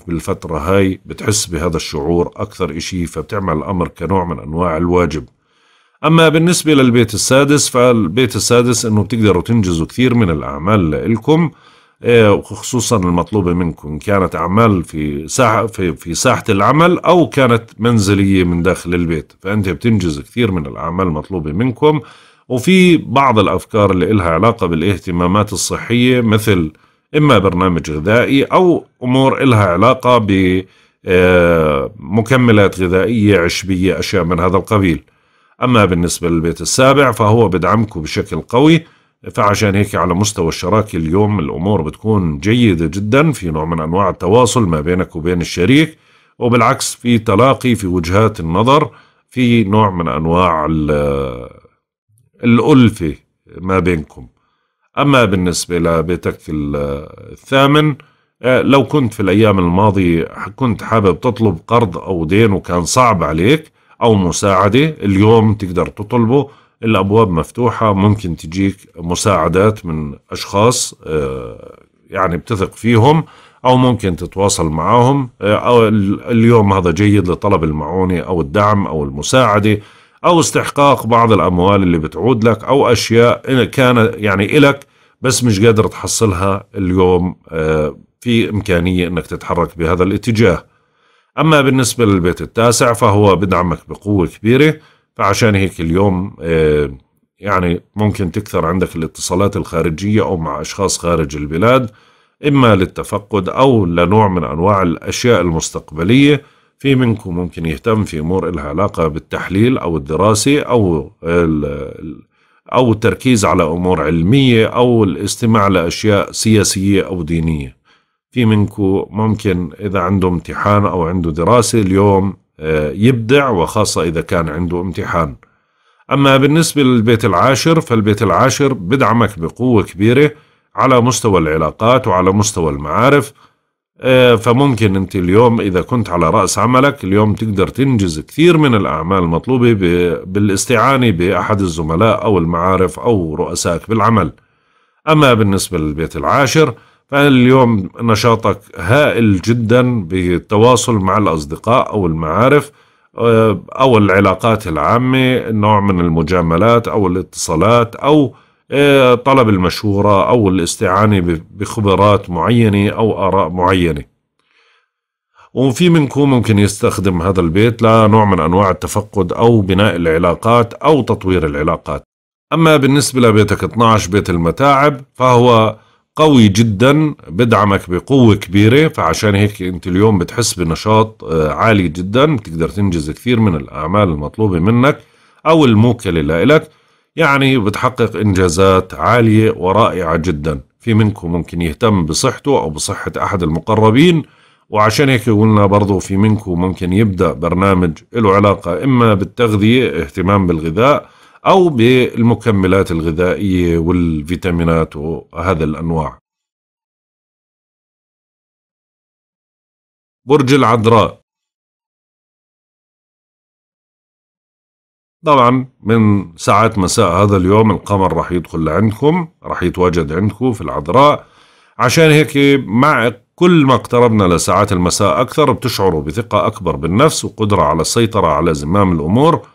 S1: بالفترة هاي بتحس بهذا الشعور أكثر إشي فبتعمل الأمر كنوع من أنواع الواجب أما بالنسبة للبيت السادس فالبيت السادس أنه بتقدروا تنجزوا كثير من الأعمال لإلكم إيه، وخصوصا المطلوبة منكم كانت أعمال في ساحة في, في ساحة العمل أو كانت منزلية من داخل البيت فأنت بتنجز كثير من الأعمال المطلوبة منكم وفي بعض الأفكار اللي إلها علاقة بالاهتمامات الصحية مثل إما برنامج غذائي أو أمور إلها علاقة ب إيه، مكملات غذائية عشبية أشياء من هذا القبيل أما بالنسبة للبيت السابع فهو بدعمكم بشكل قوي فعشان هيك على مستوى الشراكة اليوم الأمور بتكون جيدة جدا في نوع من أنواع التواصل ما بينك وبين الشريك وبالعكس في تلاقي في وجهات النظر في نوع من أنواع الألفة ما بينكم أما بالنسبة لبيتك الثامن آه، لو كنت في الأيام الماضية كنت حابب تطلب قرض أو دين وكان صعب عليك أو مساعدة اليوم تقدر تطلبه الابواب مفتوحه ممكن تجيك مساعدات من اشخاص آه، يعني بتثق فيهم او ممكن تتواصل معهم آه، او اليوم هذا جيد لطلب المعونه او الدعم او المساعده او استحقاق بعض الاموال اللي بتعود لك او اشياء كان يعني الك بس مش قادر تحصلها اليوم آه، في امكانيه انك تتحرك بهذا الاتجاه اما بالنسبه للبيت التاسع فهو بدعمك بقوه كبيره فعشان هيك اليوم آه، يعني ممكن تكثر عندك الاتصالات الخارجية أو مع أشخاص خارج البلاد إما للتفقد أو لنوع من أنواع الأشياء المستقبلية في منكم ممكن يهتم في أمور إلها علاقة بالتحليل أو الدراسة أو أو التركيز على أمور علمية أو الاستماع لأشياء سياسية أو دينية في منكم ممكن إذا عنده امتحان أو عنده دراسة اليوم آه، يبدع وخاصة إذا كان عنده امتحان أما بالنسبة للبيت العاشر فالبيت العاشر بدعمك بقوة كبيرة على مستوى العلاقات وعلى مستوى المعارف آه، فممكن أنت اليوم إذا كنت على رأس عملك اليوم تقدر تنجز كثير من الأعمال المطلوبة بالاستعانة بأحد الزملاء أو المعارف أو رؤسائك بالعمل أما بالنسبة للبيت العاشر فاليوم نشاطك هائل جدا بالتواصل مع الأصدقاء أو المعارف آه، أو العلاقات العامة نوع من المجاملات أو الاتصالات أو آه، طلب المشورة أو الاستعانة بخبرات معينة أو آراء معينة وفي منكم ممكن يستخدم هذا البيت لنوع من أنواع التفقد أو بناء العلاقات أو تطوير العلاقات أما بالنسبة لبيتك 12 بيت المتاعب فهو قوي جدا بدعمك بقوة كبيرة فعشان هيك انت اليوم بتحس بنشاط آه، عالي جدا بتقدر تنجز كثير من الأعمال المطلوبة منك أو الموكلة لإلك يعني بتحقق إنجازات عالية ورائعة جدا في منكم ممكن يهتم بصحته أو بصحة أحد المقربين وعشان هيك قلنا برضو في منكم ممكن يبدأ برنامج له علاقة إما بالتغذية اهتمام بالغذاء أو
S2: بالمكملات الغذائية والفيتامينات وهذا الأنواع
S3: برج العذراء طبعا من ساعات
S2: مساء هذا اليوم القمر راح يدخل لعندكم راح يتواجد عندكم في العذراء
S1: عشان هيك مع كل ما اقتربنا لساعات المساء أكثر بتشعروا بثقة أكبر بالنفس وقدرة على السيطرة على زمام الأمور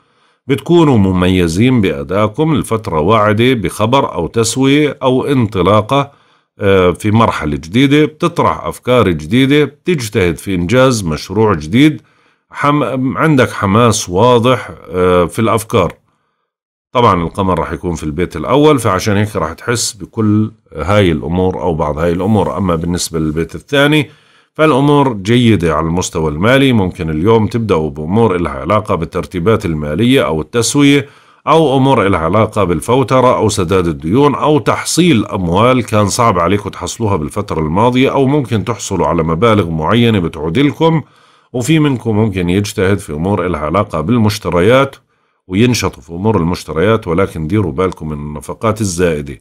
S1: بتكونوا مميزين بأدائكم لفترة واعدة بخبر أو تسوية أو انطلاقة آه، في مرحلة جديدة بتطرح أفكار جديدة بتجتهد في إنجاز مشروع جديد حم... عندك حماس واضح آه، في الأفكار طبعا القمر راح يكون في البيت الأول فعشان هيك راح تحس بكل هاي الأمور أو بعض هاي الأمور أما بالنسبة للبيت الثاني فالأمور جيدة على المستوى المالي ممكن اليوم تبدأوا بأمور إلها علاقة بالترتيبات المالية أو التسوية أو أمور إلها علاقة بالفوترة أو سداد الديون أو تحصيل أموال كان صعب عليكم تحصلوها بالفترة الماضية أو ممكن تحصلوا على مبالغ معينة بتعود لكم وفي منكم ممكن يجتهد في أمور إلها علاقة بالمشتريات وينشطوا في أمور المشتريات ولكن ديروا بالكم من النفقات الزائدة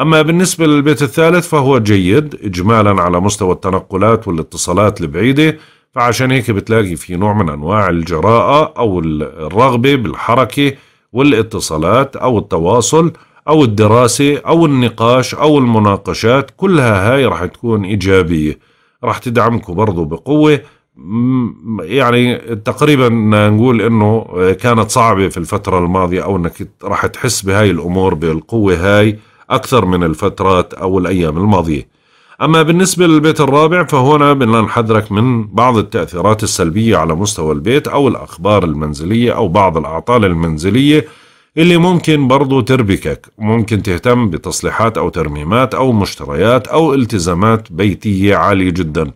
S1: أما بالنسبة للبيت الثالث فهو جيد إجمالا على مستوى التنقلات والاتصالات البعيدة فعشان هيك بتلاقي في نوع من أنواع الجراءة أو الرغبة بالحركة والاتصالات أو التواصل أو الدراسة أو النقاش أو المناقشات كلها هاي رح تكون إيجابية رح تدعمكم برضو بقوة يعني تقريبا نقول انه كانت صعبة في الفترة الماضية او انك رح تحس بهاي الامور بالقوة هاي أكثر من الفترات أو الأيام الماضية أما بالنسبة للبيت الرابع فهنا بدنا نحذرك من بعض التأثيرات السلبية على مستوى البيت أو الأخبار المنزلية أو بعض الأعطال المنزلية اللي ممكن برضو تربكك ممكن تهتم بتصليحات أو ترميمات أو مشتريات أو التزامات بيتية عالية جدا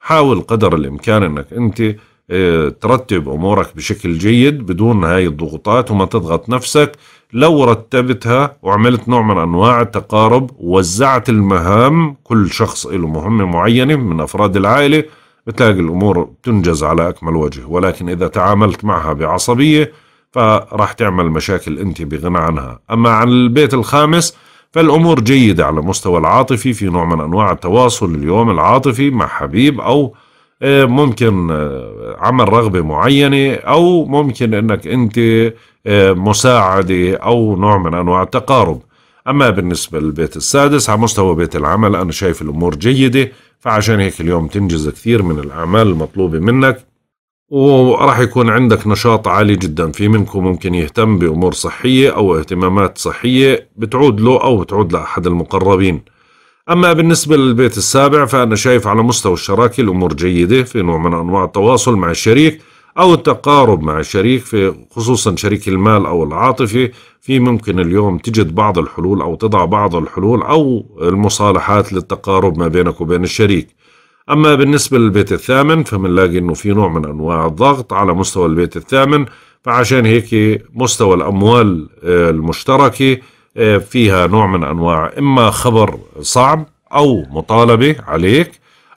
S1: حاول قدر الإمكان أنك أنت إيه، ترتب امورك بشكل جيد بدون هاي الضغوطات وما تضغط نفسك لو رتبتها وعملت نوع من انواع التقارب ووزعت المهام كل شخص له مهمه معينه من افراد العائله بتلاقي الامور بتنجز على اكمل وجه ولكن اذا تعاملت معها بعصبيه فراح تعمل مشاكل انت بغنى عنها اما عن البيت الخامس فالامور جيده على المستوى العاطفي في نوع من انواع التواصل اليوم العاطفي مع حبيب او إيه، ممكن آه، عمل رغبة معينة أو ممكن أنك أنت آه، مساعدة أو نوع من أنواع التقارب أما بالنسبة للبيت السادس على مستوى بيت العمل أنا شايف الأمور جيدة فعشان هيك اليوم تنجز كثير من الأعمال المطلوبة منك وراح يكون عندك نشاط عالي جدا في منكم ممكن يهتم بأمور صحية أو اهتمامات صحية بتعود له أو بتعود لأحد المقربين أما بالنسبة للبيت السابع فأنا شايف على مستوى الشراكة الأمور جيدة في نوع من أنواع التواصل مع الشريك أو التقارب مع الشريك في خصوصا شريك المال أو العاطفة في ممكن اليوم تجد بعض الحلول أو تضع بعض الحلول أو المصالحات للتقارب ما بينك وبين الشريك أما بالنسبة للبيت الثامن فمنلاقي أنه في نوع من أنواع الضغط على مستوى البيت الثامن فعشان هيك مستوى الأموال آه، المشتركة آه، فيها نوع من انواع اما خبر صعب او مطالبه عليك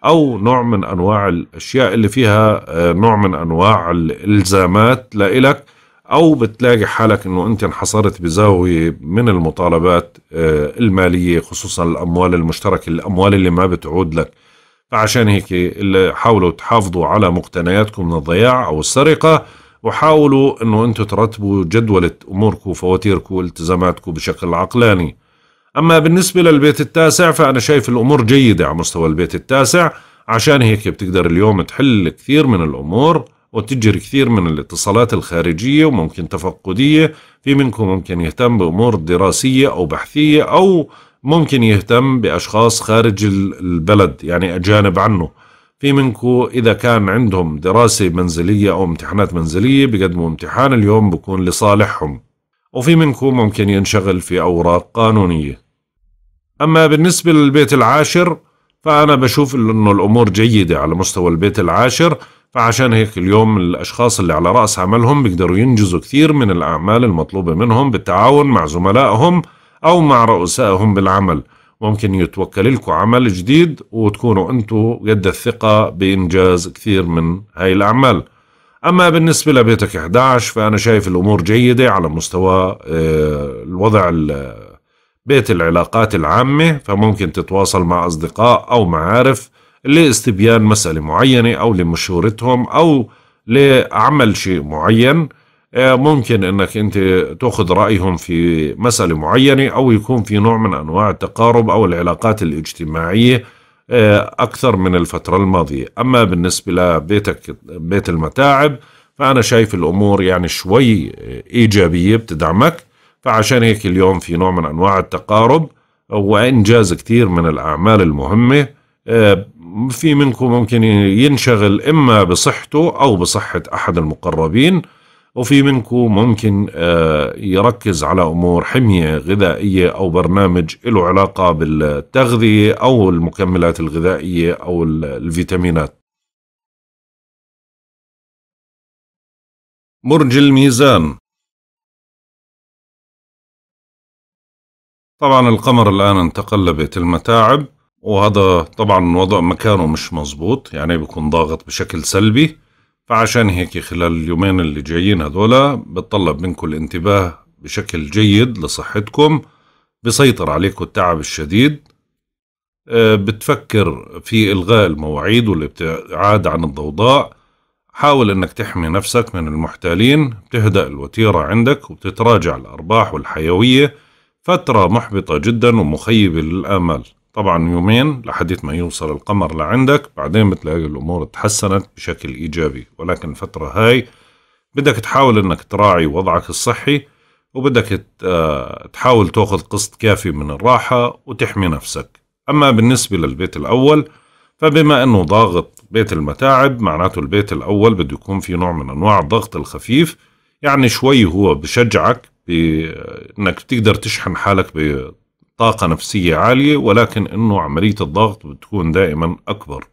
S1: او نوع من انواع الاشياء اللي فيها آه، نوع من انواع الالزامات لإلك او بتلاقي حالك انه انت انحصرت بزاويه من المطالبات آه، الماليه خصوصا الاموال المشتركه الاموال اللي ما بتعود لك فعشان هيك حاولوا تحافظوا على مقتنياتكم من الضياع او السرقه وحاولوا انه انتم ترتبوا جدولة اموركم وفواتيركم والتزاماتكم بشكل عقلاني اما بالنسبة للبيت التاسع فانا شايف الامور جيدة على مستوى البيت التاسع عشان هيك بتقدر اليوم تحل كثير من الامور وتجري كثير من الاتصالات الخارجية وممكن تفقدية في منكم ممكن يهتم بأمور دراسية أو بحثية أو ممكن يهتم بأشخاص خارج البلد يعني أجانب عنه في منكو إذا كان عندهم دراسة منزلية أو امتحانات منزلية بيقدموا امتحان اليوم بكون لصالحهم وفي منكو ممكن ينشغل في أوراق قانونية أما بالنسبة للبيت العاشر فأنا بشوف أنه الأمور جيدة على مستوى البيت العاشر فعشان هيك اليوم الأشخاص اللي على رأس عملهم بيقدروا ينجزوا كثير من الأعمال المطلوبة منهم بالتعاون مع زملائهم أو مع رؤسائهم بالعمل ممكن يتوكل لكم عمل جديد وتكونوا انتم قد الثقه بانجاز كثير من هاي الاعمال. اما بالنسبه لبيتك 11 فانا شايف الامور جيده على مستوى آه، الوضع بيت العلاقات العامه فممكن تتواصل مع اصدقاء او معارف لاستبيان مساله معينه او لمشورتهم او لعمل شيء معين آه، ممكن انك انت تاخذ رايهم في مساله معينه او يكون في نوع من انواع التقارب او العلاقات الاجتماعيه آه، اكثر من الفتره الماضيه اما بالنسبه لبيتك بيت المتاعب فانا شايف الامور يعني شوي ايجابيه بتدعمك فعشان هيك اليوم في نوع من انواع التقارب وانجاز كثير من الاعمال المهمه آه، في منكم ممكن ينشغل اما بصحته او بصحه احد المقربين وفي منكم ممكن آه، يركز على أمور حمية غذائية أو برنامج له علاقة بالتغذية أو المكملات
S3: الغذائية أو الفيتامينات برج الميزان طبعا القمر الآن انتقل لبيت المتاعب وهذا
S1: طبعا وضع مكانه مش مزبوط يعني بيكون ضاغط بشكل سلبي فعشان هيك خلال اليومين اللي جايين هذولا بتطلب منكم الانتباه بشكل جيد لصحتكم بسيطر عليكم التعب الشديد آه، بتفكر في إلغاء المواعيد والابتعاد عن الضوضاء حاول أنك تحمي نفسك من المحتالين بتهدأ الوتيرة عندك وبتتراجع الأرباح والحيوية فترة محبطة جدا ومخيبة للآمال طبعا يومين لحد ما يوصل القمر لعندك بعدين بتلاقي الأمور تحسنت بشكل إيجابي ولكن الفترة هاي بدك تحاول أنك تراعي وضعك الصحي وبدك آه، تحاول تاخذ قسط كافي من الراحة وتحمي نفسك أما بالنسبة للبيت الأول فبما أنه ضاغط بيت المتاعب معناته البيت الأول بده يكون في نوع من أنواع الضغط الخفيف يعني شوي هو بشجعك بأنك آه، تقدر تشحن حالك طاقة نفسية عالية ولكن أنه عملية الضغط بتكون دائما أكبر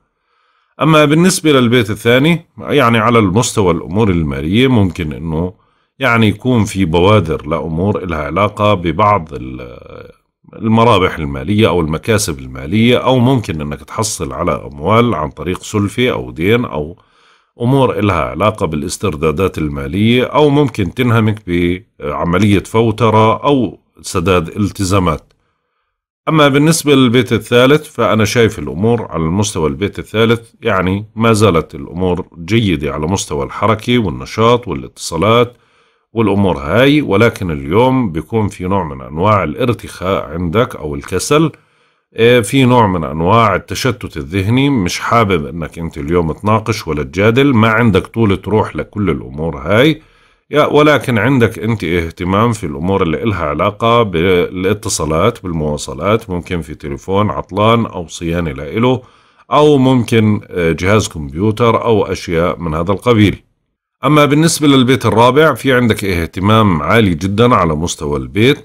S1: أما بالنسبة للبيت الثاني يعني على المستوى الأمور المالية ممكن أنه يعني يكون في بوادر لأمور لها علاقة ببعض المرابح المالية أو المكاسب المالية أو ممكن أنك تحصل على أموال عن طريق سلفة أو دين أو أمور لها علاقة بالاستردادات المالية أو ممكن تنهمك بعملية فوترة أو سداد التزامات أما بالنسبة للبيت الثالث فأنا شايف الأمور على المستوى البيت الثالث يعني ما زالت الأمور جيدة على مستوى الحركة والنشاط والاتصالات والأمور هاي ولكن اليوم بيكون في نوع من أنواع الارتخاء عندك أو الكسل إيه، في نوع من أنواع التشتت الذهني مش حابب أنك أنت اليوم تناقش ولا تجادل ما عندك طولة روح لكل الأمور هاي يا ولكن عندك أنت اهتمام في الأمور اللي إلها علاقة بالاتصالات بالمواصلات ممكن في تليفون عطلان أو صيانة له أو ممكن آه، جهاز كمبيوتر أو أشياء من هذا القبيل أما بالنسبة للبيت الرابع في عندك اهتمام عالي جدا على مستوى البيت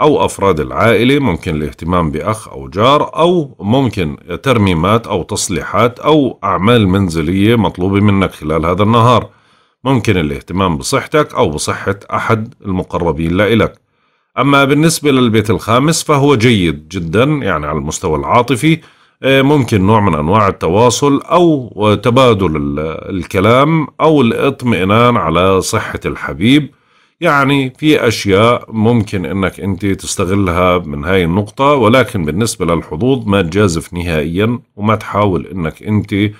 S1: أو أفراد العائلة ممكن الاهتمام بأخ أو جار أو ممكن ترميمات أو تصليحات أو أعمال منزلية مطلوبة منك خلال هذا النهار ممكن الاهتمام بصحتك أو بصحة أحد المقربين لإلك أما بالنسبة للبيت الخامس فهو جيد جدا يعني على المستوى العاطفي آه، ممكن نوع من أنواع التواصل أو تبادل الكلام أو الاطمئنان على صحة الحبيب يعني في أشياء ممكن أنك أنت تستغلها من هاي النقطة ولكن بالنسبة للحظوظ ما تجازف نهائيا وما تحاول أنك أنت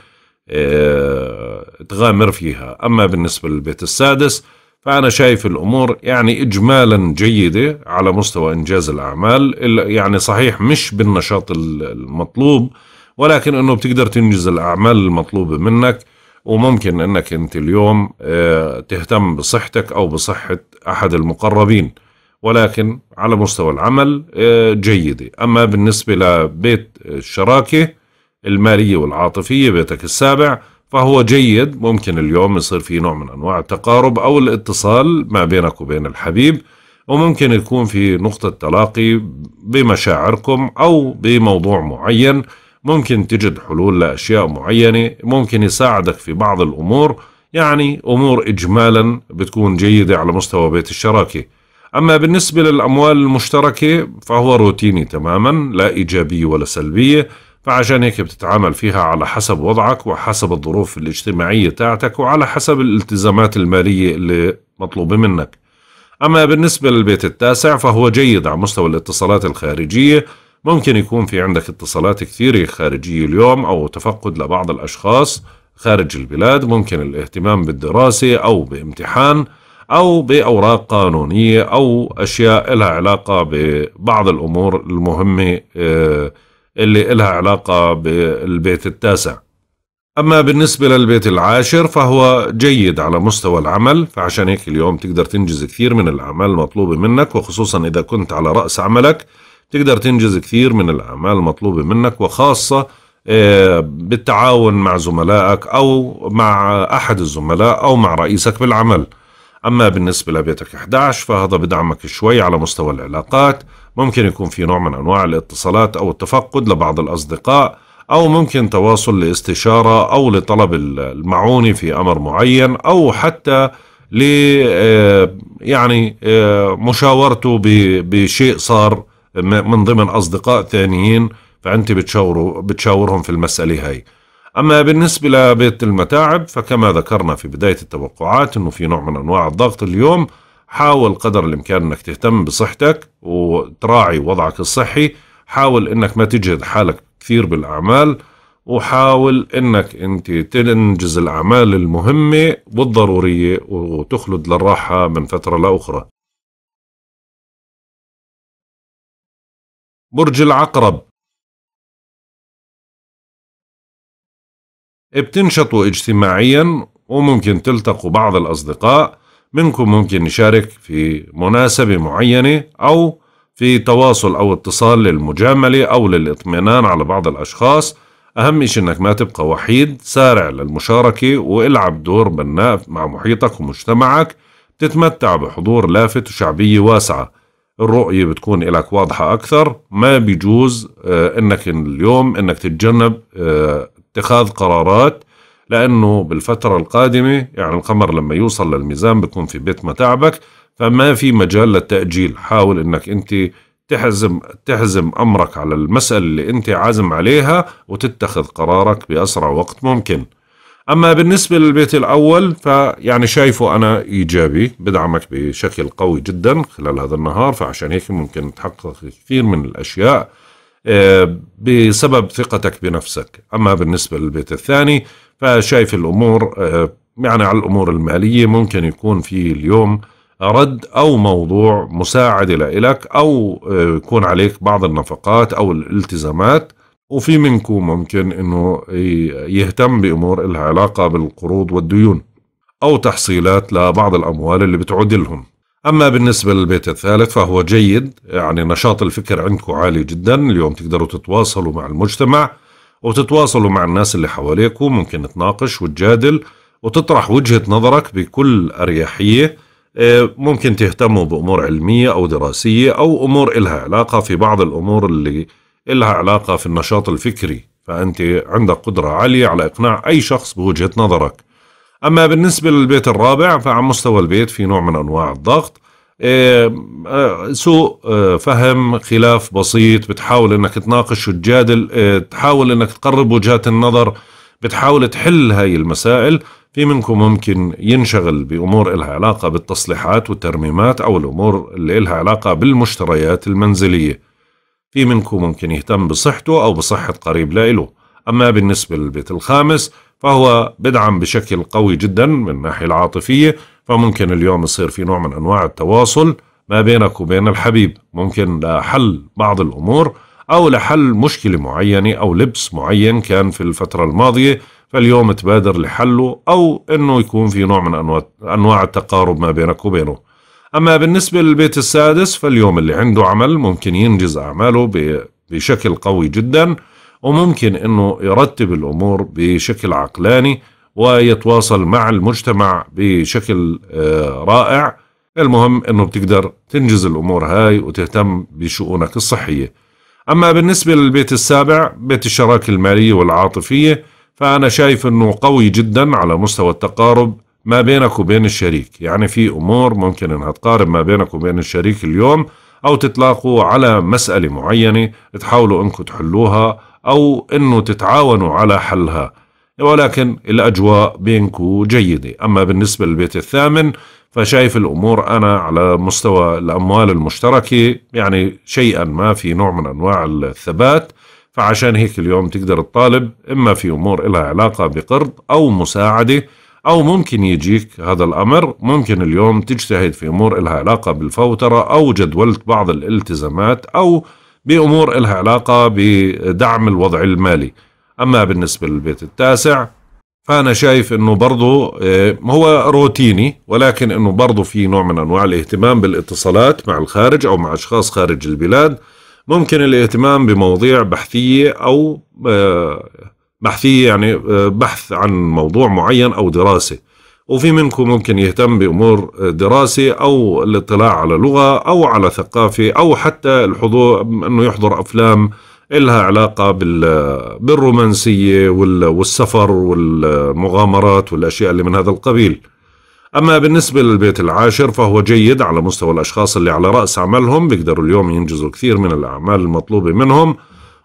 S1: آه، تغامر فيها أما بالنسبة للبيت السادس فأنا شايف الأمور يعني إجمالا جيدة على مستوى إنجاز الأعمال يعني صحيح مش بالنشاط المطلوب ولكن أنه بتقدر تنجز الأعمال المطلوبة منك وممكن أنك أنت اليوم آه، تهتم بصحتك أو بصحة أحد المقربين ولكن على مستوى العمل آه، جيدة أما بالنسبة لبيت الشراكة المالية والعاطفية بيتك السابع فهو جيد ممكن اليوم يصير في نوع من أنواع التقارب أو الاتصال ما بينك وبين الحبيب وممكن يكون في نقطة تلاقي بمشاعركم أو بموضوع معين ممكن تجد حلول لأشياء معينة ممكن يساعدك في بعض الأمور يعني أمور إجمالا بتكون جيدة على مستوى بيت الشراكة أما بالنسبة للأموال المشتركة فهو روتيني تماما لا إيجابية ولا سلبية فعشان هيك بتتعامل فيها على حسب وضعك وحسب الظروف الاجتماعية تاعتك وعلى حسب الالتزامات المالية اللي مطلوبة منك أما بالنسبة للبيت التاسع فهو جيد على مستوى الاتصالات الخارجية ممكن يكون في عندك اتصالات كثيرة خارجية اليوم أو تفقد لبعض الأشخاص خارج البلاد ممكن الاهتمام بالدراسة أو بامتحان أو بأوراق قانونية أو أشياء لها علاقة ببعض الأمور المهمة آه، اللي إلها علاقة بالبيت التاسع أما بالنسبة للبيت العاشر فهو جيد على مستوى العمل فعشان هيك اليوم تقدر تنجز كثير من الأعمال المطلوبة منك وخصوصا إذا كنت على رأس عملك تقدر تنجز كثير من الأعمال المطلوبة منك وخاصة آه، بالتعاون مع زملائك أو مع أحد الزملاء أو مع رئيسك بالعمل أما بالنسبة لبيتك 11 فهذا بدعمك شوي على مستوى العلاقات ممكن يكون في نوع من أنواع الاتصالات أو التفقد لبعض الأصدقاء أو ممكن تواصل لاستشارة أو لطلب المعونة في أمر معين أو حتى ل آه، يعني آه، مشاورته بشيء صار من ضمن أصدقاء ثانيين فأنت بتشاوروا بتشاورهم في المسألة هاي أما بالنسبة لبيت المتاعب فكما ذكرنا في بداية التوقعات أنه في نوع من أنواع الضغط اليوم حاول قدر الإمكان أنك تهتم بصحتك وتراعي وضعك الصحي حاول أنك ما تجهد حالك كثير بالأعمال وحاول أنك أنت تنجز الأعمال المهمة
S3: والضرورية وتخلد للراحة من فترة لأخرى برج العقرب بتنشطوا اجتماعيا وممكن تلتقوا
S1: بعض الأصدقاء منكم ممكن يشارك في مناسبة معينة أو في تواصل أو اتصال للمجاملة أو للإطمئنان على بعض الأشخاص أهم شيء أنك ما تبقى وحيد سارع للمشاركة والعب دور بناء مع محيطك ومجتمعك تتمتع بحضور لافت وشعبية واسعة الرؤية بتكون إلك واضحة أكثر ما بيجوز آه، أنك اليوم أنك تتجنب آه، اتخاذ قرارات لأنه بالفترة القادمة يعني القمر لما يوصل للميزان بيكون في بيت متاعبك فما في مجال للتأجيل حاول أنك أنت تحزم تحزم امرك على المساله اللي انت عازم عليها وتتخذ قرارك باسرع وقت ممكن. اما بالنسبه للبيت الاول فيعني شايفه انا ايجابي بدعمك بشكل قوي جدا خلال هذا النهار فعشان هيك ممكن تحقق كثير من الاشياء آه، بسبب ثقتك بنفسك، اما بالنسبه للبيت الثاني فشايف الامور يعني على الامور الماليه ممكن يكون في اليوم رد او موضوع مساعده لإلك او آه، يكون عليك بعض النفقات او الالتزامات وفي منكم ممكن انه يهتم بامور لها علاقه بالقروض والديون او تحصيلات لبعض الاموال اللي بتعود لهم اما بالنسبه للبيت الثالث فهو جيد يعني نشاط الفكر عندكم عالي جدا اليوم تقدروا تتواصلوا مع المجتمع وتتواصلوا مع الناس اللي حواليكم ممكن تناقش وتجادل وتطرح وجهة نظرك بكل أريحية آه، ممكن تهتموا بأمور علمية أو دراسية أو أمور إلها علاقة في بعض الأمور اللي إلها علاقة في النشاط الفكري فأنت عندك قدرة عالية على إقناع أي شخص بوجهة نظرك أما بالنسبة للبيت الرابع فعلى مستوى البيت في نوع من أنواع الضغط آه، آه، سوء آه، فهم خلاف بسيط بتحاول انك تناقش وتجادل تحاول انك تقرب وجهات النظر بتحاول تحل هاي المسائل في منكم ممكن ينشغل بأمور إلها علاقة بالتصليحات والترميمات أو الأمور اللي إلها علاقة بالمشتريات المنزلية في منكم ممكن يهتم بصحته أو بصحة قريب لإله أما بالنسبة للبيت الخامس فهو بدعم بشكل قوي جدا من الناحية العاطفية فممكن اليوم يصير في نوع من أنواع التواصل ما بينك وبين الحبيب ممكن لحل بعض الأمور أو لحل مشكلة معينة أو لبس معين كان في الفترة الماضية فاليوم تبادر لحله أو أنه يكون في نوع من أنواع التقارب ما بينك وبينه أما بالنسبة للبيت السادس فاليوم اللي عنده عمل ممكن ينجز أعماله بشكل قوي جدا وممكن أنه يرتب الأمور بشكل عقلاني ويتواصل مع المجتمع بشكل آه، رائع المهم انه بتقدر تنجز الامور هاي وتهتم بشؤونك الصحيه اما بالنسبه للبيت السابع بيت الشراكه الماليه والعاطفيه فانا شايف انه قوي جدا على مستوى التقارب ما بينك وبين الشريك يعني في امور ممكن انها تقارب ما بينك وبين الشريك اليوم او تتلاقوا على مساله معينه تحاولوا انكم تحلوها او انه تتعاونوا على حلها ولكن الأجواء بينكو جيدة أما بالنسبة للبيت الثامن فشايف الأمور أنا على مستوى الأموال المشتركة يعني شيئا ما في نوع من أنواع الثبات فعشان هيك اليوم تقدر الطالب إما في أمور لها علاقة بقرض أو مساعدة أو ممكن يجيك هذا الأمر ممكن اليوم تجتهد في أمور لها علاقة بالفوترة أو جدولة بعض الالتزامات أو بأمور لها علاقة بدعم الوضع المالي أما بالنسبة للبيت التاسع فأنا شايف أنه برضه آه، هو روتيني ولكن أنه برضه في نوع من أنواع الاهتمام بالاتصالات مع الخارج أو مع أشخاص خارج البلاد ممكن الاهتمام بمواضيع بحثية أو آه، بحثية يعني آه، بحث عن موضوع معين أو دراسة وفي منكم ممكن يهتم بأمور دراسة أو الاطلاع على لغة أو على ثقافة أو حتى الحضور أنه يحضر أفلام إلها علاقة بالرومانسية والسفر والمغامرات والأشياء اللي من هذا القبيل أما بالنسبة للبيت العاشر فهو جيد على مستوى الأشخاص اللي على رأس عملهم بيقدروا اليوم ينجزوا كثير من الأعمال المطلوبة منهم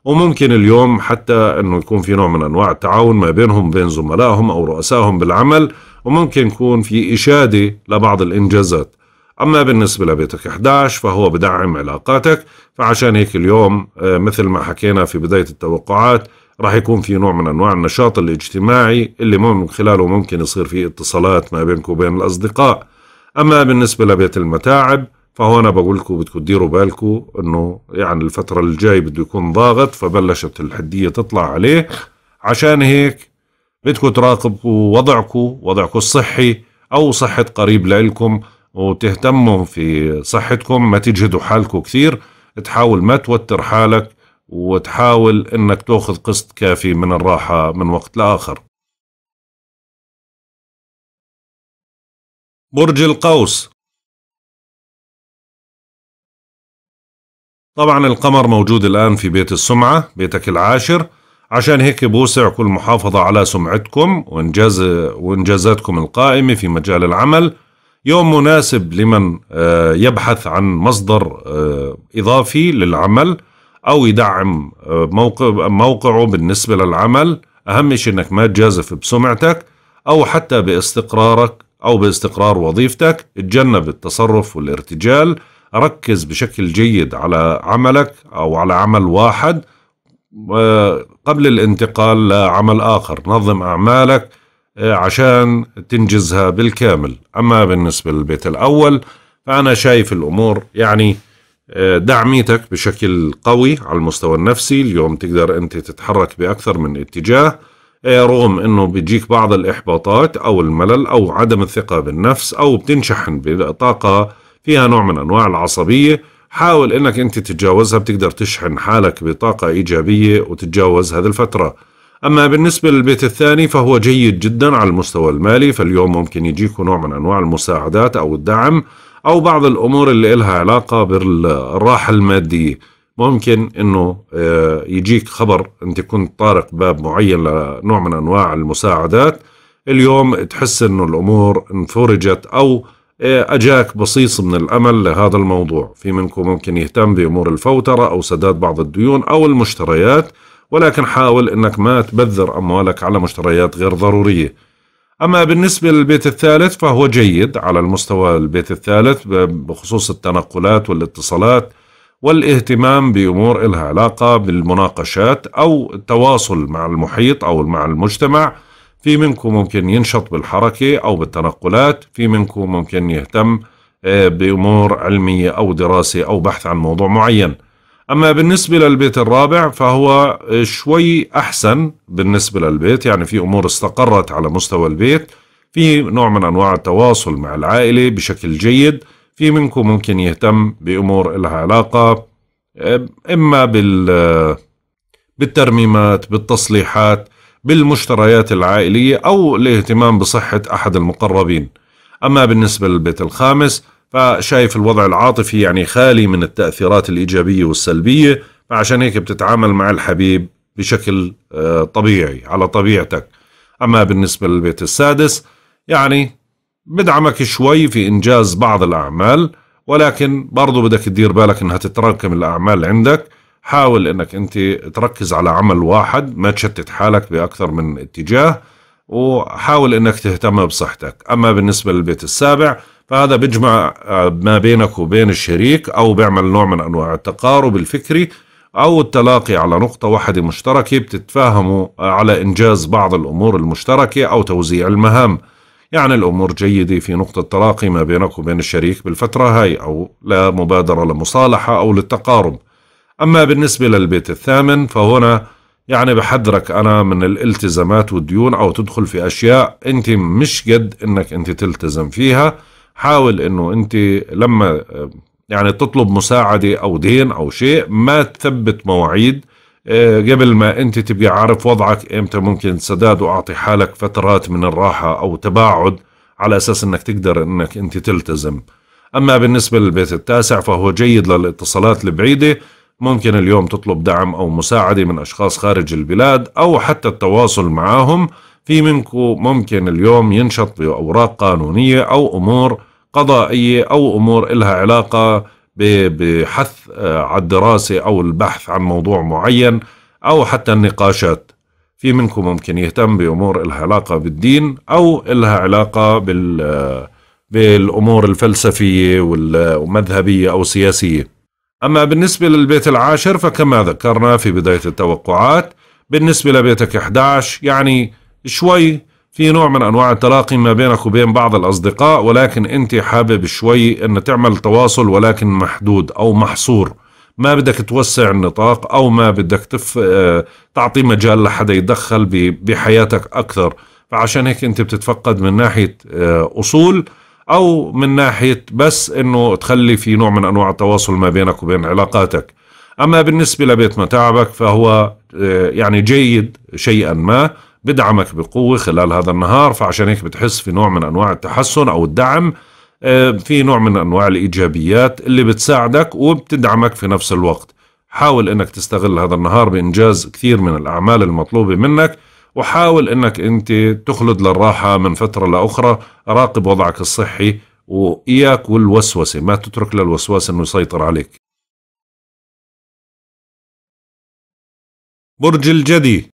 S1: وممكن اليوم حتى أنه يكون في نوع من أنواع التعاون ما بينهم وبين زملائهم أو رؤسائهم بالعمل وممكن يكون في إشادة لبعض الإنجازات أما بالنسبة لبيتك 11 فهو بدعم علاقاتك فعشان هيك اليوم آه، مثل ما حكينا في بداية التوقعات راح يكون في نوع من أنواع النشاط الاجتماعي اللي من خلاله ممكن يصير في اتصالات ما بينك وبين الأصدقاء أما بالنسبة لبيت المتاعب فهون بقول لكم بدكم تديروا بالكم انه يعني الفتره الجاي بده يكون ضاغط فبلشت الحديه تطلع عليه عشان هيك بدكم تراقبوا وضعكم وضعكم الصحي او صحه قريب لكم وتهتموا في صحتكم ما تجهدوا حالكم
S2: كثير تحاول ما توتر حالك وتحاول انك تاخذ قسط كافي
S3: من الراحة من وقت لآخر برج القوس
S2: طبعا القمر موجود الآن في بيت السمعة بيتك العاشر عشان
S1: هيك بوسع كل محافظة على سمعتكم وإنجاز وإنجازاتكم القائمة في مجال العمل يوم مناسب لمن آه، يبحث عن مصدر آه، إضافي للعمل أو يدعم آه، موقعه بالنسبة للعمل أهم شيء أنك ما تجازف بسمعتك أو حتى باستقرارك أو باستقرار وظيفتك تجنب التصرف والارتجال ركز بشكل جيد على عملك أو على عمل واحد قبل الانتقال لعمل آخر نظم أعمالك إيه، عشان تنجزها بالكامل أما بالنسبة للبيت الأول فأنا شايف الأمور يعني إيه، دعميتك بشكل قوي على المستوى النفسي اليوم تقدر أنت تتحرك بأكثر من اتجاه إيه، رغم أنه بيجيك بعض الإحباطات أو الملل أو عدم الثقة بالنفس أو بتنشحن بطاقة فيها نوع من أنواع العصبية حاول أنك أنت تتجاوزها بتقدر تشحن حالك بطاقة إيجابية وتتجاوز هذه الفترة أما بالنسبة للبيت الثاني فهو جيد جدا على المستوى المالي فاليوم ممكن يجيكوا نوع من أنواع المساعدات أو الدعم أو بعض الأمور اللي إلها علاقة بالراحة المادية ممكن أنه آه، يجيك خبر أنت كنت طارق باب معين لنوع من أنواع المساعدات اليوم تحس أنه الأمور انفرجت أو آه، أجاك بصيص من الأمل لهذا الموضوع في منكم ممكن يهتم بأمور الفوترة أو سداد بعض الديون أو المشتريات ولكن حاول أنك ما تبذر أموالك على مشتريات غير ضرورية أما بالنسبة للبيت الثالث فهو جيد على المستوى البيت الثالث بخصوص التنقلات والاتصالات والاهتمام بأمور إلها علاقة بالمناقشات أو التواصل مع المحيط أو مع المجتمع في منكم ممكن ينشط بالحركة أو بالتنقلات في منكم ممكن يهتم آه، بأمور علمية أو دراسة أو بحث عن موضوع معين أما بالنسبة للبيت الرابع فهو شوي أحسن بالنسبة للبيت يعني في أمور استقرت على مستوى البيت في نوع من أنواع التواصل مع العائلة بشكل جيد في منكم ممكن يهتم بأمور لها علاقة إما بال بالترميمات بالتصليحات بالمشتريات العائلية أو الاهتمام بصحة أحد المقربين أما بالنسبة للبيت الخامس فشايف الوضع العاطفي يعني خالي من التأثيرات الإيجابية والسلبية فعشان هيك بتتعامل مع الحبيب بشكل آه، طبيعي على طبيعتك أما بالنسبة للبيت السادس يعني بدعمك شوي في إنجاز بعض الأعمال ولكن برضو بدك تدير بالك انها تتراكم الاعمال عندك حاول انك انت تركز على عمل واحد ما تشتت حالك باكثر من اتجاه وحاول انك تهتم بصحتك اما بالنسبه للبيت السابع فهذا بيجمع آه، ما بينك وبين الشريك أو بيعمل نوع من أنواع التقارب الفكري أو التلاقي على نقطة واحدة مشتركة بتتفاهموا آه، على إنجاز بعض الأمور المشتركة أو توزيع المهام يعني الأمور جيدة في نقطة تلاقي ما بينك وبين الشريك بالفترة هاي أو لا مبادرة لمصالحة أو للتقارب أما بالنسبة للبيت الثامن فهنا يعني بحذرك أنا من الالتزامات والديون أو تدخل في أشياء أنت مش قد أنك أنت تلتزم فيها حاول انه انت لما آه، يعني تطلب مساعدة أو دين أو شيء ما تثبت مواعيد آه، قبل ما أنت تبقى عارف وضعك إمتى ممكن سداد وأعطي حالك فترات من الراحة أو تباعد على أساس أنك تقدر أنك أنت تلتزم أما بالنسبة للبيت التاسع فهو جيد للاتصالات البعيدة ممكن اليوم تطلب دعم أو مساعدة من أشخاص خارج البلاد أو حتى التواصل معهم في منكم ممكن اليوم ينشط بأوراق قانونية أو أمور قضائية أو أمور إلها علاقة بحث آه، على الدراسة أو البحث عن موضوع معين أو حتى النقاشات في منكم ممكن يهتم بأمور إلها علاقة بالدين أو إلها علاقة بال آه، بالأمور الفلسفية والمذهبية أو السياسية أما بالنسبة للبيت العاشر فكما ذكرنا في بداية التوقعات بالنسبة لبيتك 11 يعني شوي في نوع من انواع التلاقي ما بينك وبين بعض الاصدقاء ولكن انت حابب شوي ان تعمل تواصل ولكن محدود او محصور ما بدك توسع النطاق او ما بدك تف... آه، تعطي مجال لحدا يتدخل ب... بحياتك اكثر فعشان هيك انت بتتفقد من ناحيه آه، اصول او من ناحيه بس انه تخلي في نوع من انواع التواصل ما بينك وبين علاقاتك اما بالنسبه لبيت متاعبك فهو آه، يعني جيد شيئا ما بدعمك بقوة خلال هذا النهار فعشان هيك بتحس في نوع من أنواع التحسن أو الدعم آه، في نوع من أنواع الإيجابيات اللي بتساعدك وبتدعمك في نفس الوقت حاول أنك تستغل هذا النهار بإنجاز كثير من الأعمال المطلوبة منك وحاول أنك أنت تخلد للراحة من فترة لأخرى راقب وضعك
S2: الصحي وإياك والوسوسة ما تترك للوسواس أنه يسيطر عليك
S3: برج الجدي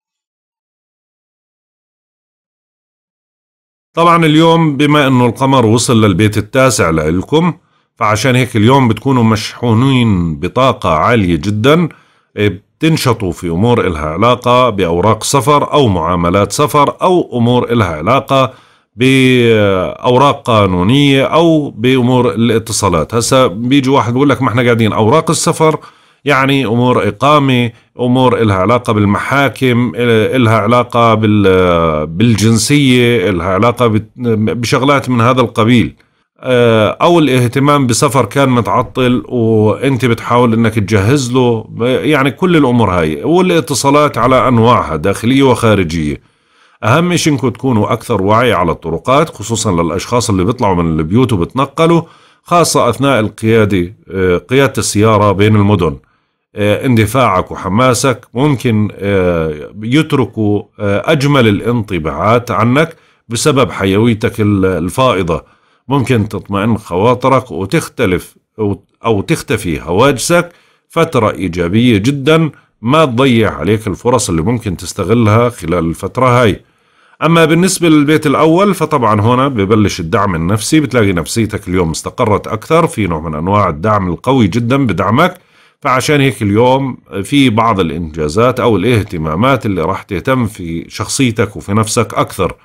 S3: طبعا اليوم بما انه القمر
S2: وصل للبيت التاسع لإلكم فعشان هيك اليوم بتكونوا مشحونين
S1: بطاقة عالية جدا إيه، بتنشطوا في أمور إلها علاقة بأوراق سفر أو معاملات سفر أو أمور إلها علاقة بأوراق قانونية أو بأمور الاتصالات هسا بيجي واحد بيقول لك ما احنا قاعدين أوراق السفر يعني امور اقامه امور إلها علاقه بالمحاكم إلها علاقه بالجنسيه إلها علاقه بشغلات من هذا القبيل آه، او الاهتمام بسفر كان متعطل وانت بتحاول انك تجهز له يعني كل الامور هاي والاتصالات على انواعها داخليه وخارجيه اهم شيء انكم تكونوا اكثر وعي على الطرقات خصوصا للاشخاص اللي بيطلعوا من البيوت وبتنقلوا خاصه اثناء القياده آه، قياده السياره بين المدن آه، اندفاعك وحماسك ممكن آه، يتركوا آه، أجمل الانطباعات عنك بسبب حيويتك الفائضة ممكن تطمئن خواطرك وتختلف أو تختفي هواجسك فترة إيجابية جدا ما تضيع عليك الفرص اللي ممكن تستغلها خلال الفترة هاي أما بالنسبة للبيت الأول فطبعا هنا ببلش الدعم النفسي بتلاقي نفسيتك اليوم استقرت أكثر في نوع من أنواع الدعم القوي جدا بدعمك فعشان هيك اليوم في بعض الإنجازات أو الاهتمامات اللي راح تهتم في شخصيتك وفي نفسك أكثر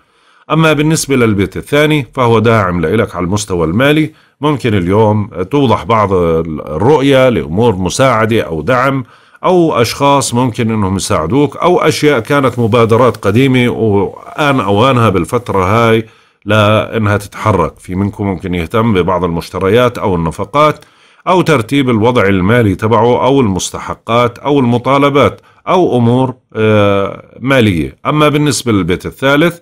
S1: أما بالنسبة للبيت الثاني فهو داعم لك على المستوى المالي ممكن اليوم توضح بعض الرؤية لأمور مساعدة أو دعم أو أشخاص ممكن أنهم يساعدوك أو أشياء كانت مبادرات قديمة وآن أوانها بالفترة هاي لأنها تتحرك في منكم ممكن يهتم ببعض المشتريات أو النفقات أو ترتيب الوضع المالي تبعه أو المستحقات أو المطالبات أو أمور آه، مالية أما بالنسبة للبيت الثالث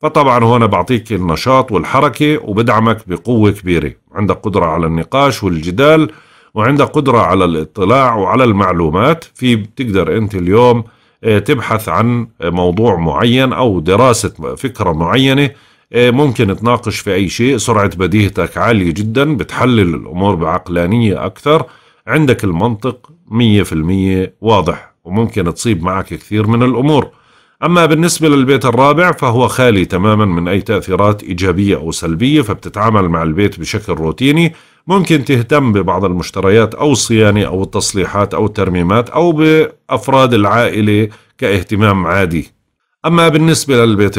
S1: فطبعا هنا بعطيك النشاط والحركة وبدعمك بقوة كبيرة عندك قدرة على النقاش والجدال وعندك قدرة على الاطلاع وعلى المعلومات في بتقدر أنت اليوم آه، تبحث عن آه، موضوع معين أو دراسة فكرة معينة إيه، ممكن تناقش في أي شيء سرعة بديهتك عالية جدا بتحلل الأمور بعقلانية أكثر عندك المنطق مية في المية واضح وممكن تصيب معك كثير من الأمور أما بالنسبة للبيت الرابع فهو خالي تماما من أي تأثيرات إيجابية أو سلبية فبتتعامل مع البيت بشكل روتيني ممكن تهتم ببعض المشتريات أو الصيانة أو التصليحات أو الترميمات أو بأفراد العائلة كاهتمام عادي أما بالنسبة للبيت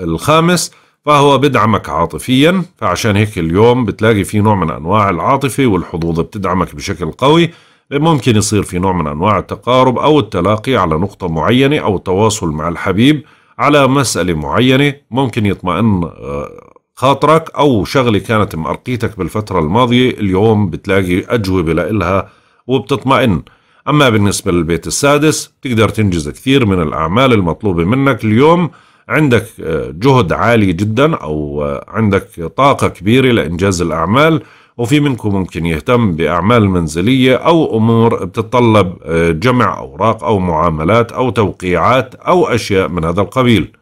S1: الخامس فهو بدعمك عاطفيا فعشان هيك اليوم بتلاقي في نوع من أنواع العاطفة والحظوظ بتدعمك بشكل قوي ممكن يصير في نوع من أنواع التقارب أو التلاقي على نقطة معينة أو التواصل مع الحبيب على مسألة معينة ممكن يطمئن آه، خاطرك أو شغلة كانت مأرقيتك بالفترة الماضية اليوم بتلاقي أجوبة لها وبتطمئن أما بالنسبة للبيت السادس تقدر تنجز كثير من الأعمال المطلوبة منك اليوم عندك آه، جهد عالي جدا او آه، عندك طاقه كبيره لانجاز الاعمال وفي منكم ممكن يهتم باعمال منزليه او امور بتتطلب آه، جمع اوراق او معاملات او توقيعات او اشياء من هذا القبيل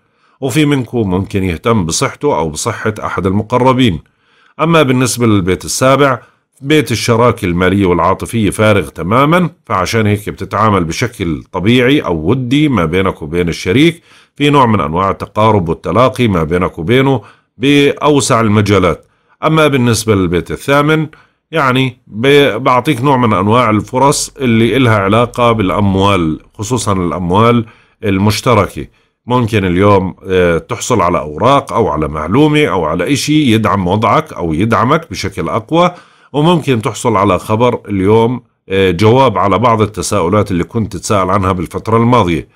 S1: وفي منكم ممكن يهتم بصحته او بصحه احد المقربين اما بالنسبه للبيت السابع بيت الشراكة المالية والعاطفية فارغ تماما فعشان هيك بتتعامل بشكل طبيعي أو ودي ما بينك وبين الشريك في نوع من أنواع التقارب والتلاقي ما بينك وبينه بأوسع المجالات أما بالنسبة للبيت الثامن يعني بعطيك نوع من أنواع الفرص اللي إلها علاقة بالأموال خصوصا الأموال المشتركة ممكن اليوم آه، تحصل على أوراق أو على معلومة أو على إشي يدعم وضعك أو يدعمك بشكل أقوى وممكن تحصل على خبر اليوم آه، جواب على بعض التساؤلات اللي كنت تتساءل عنها بالفترة الماضية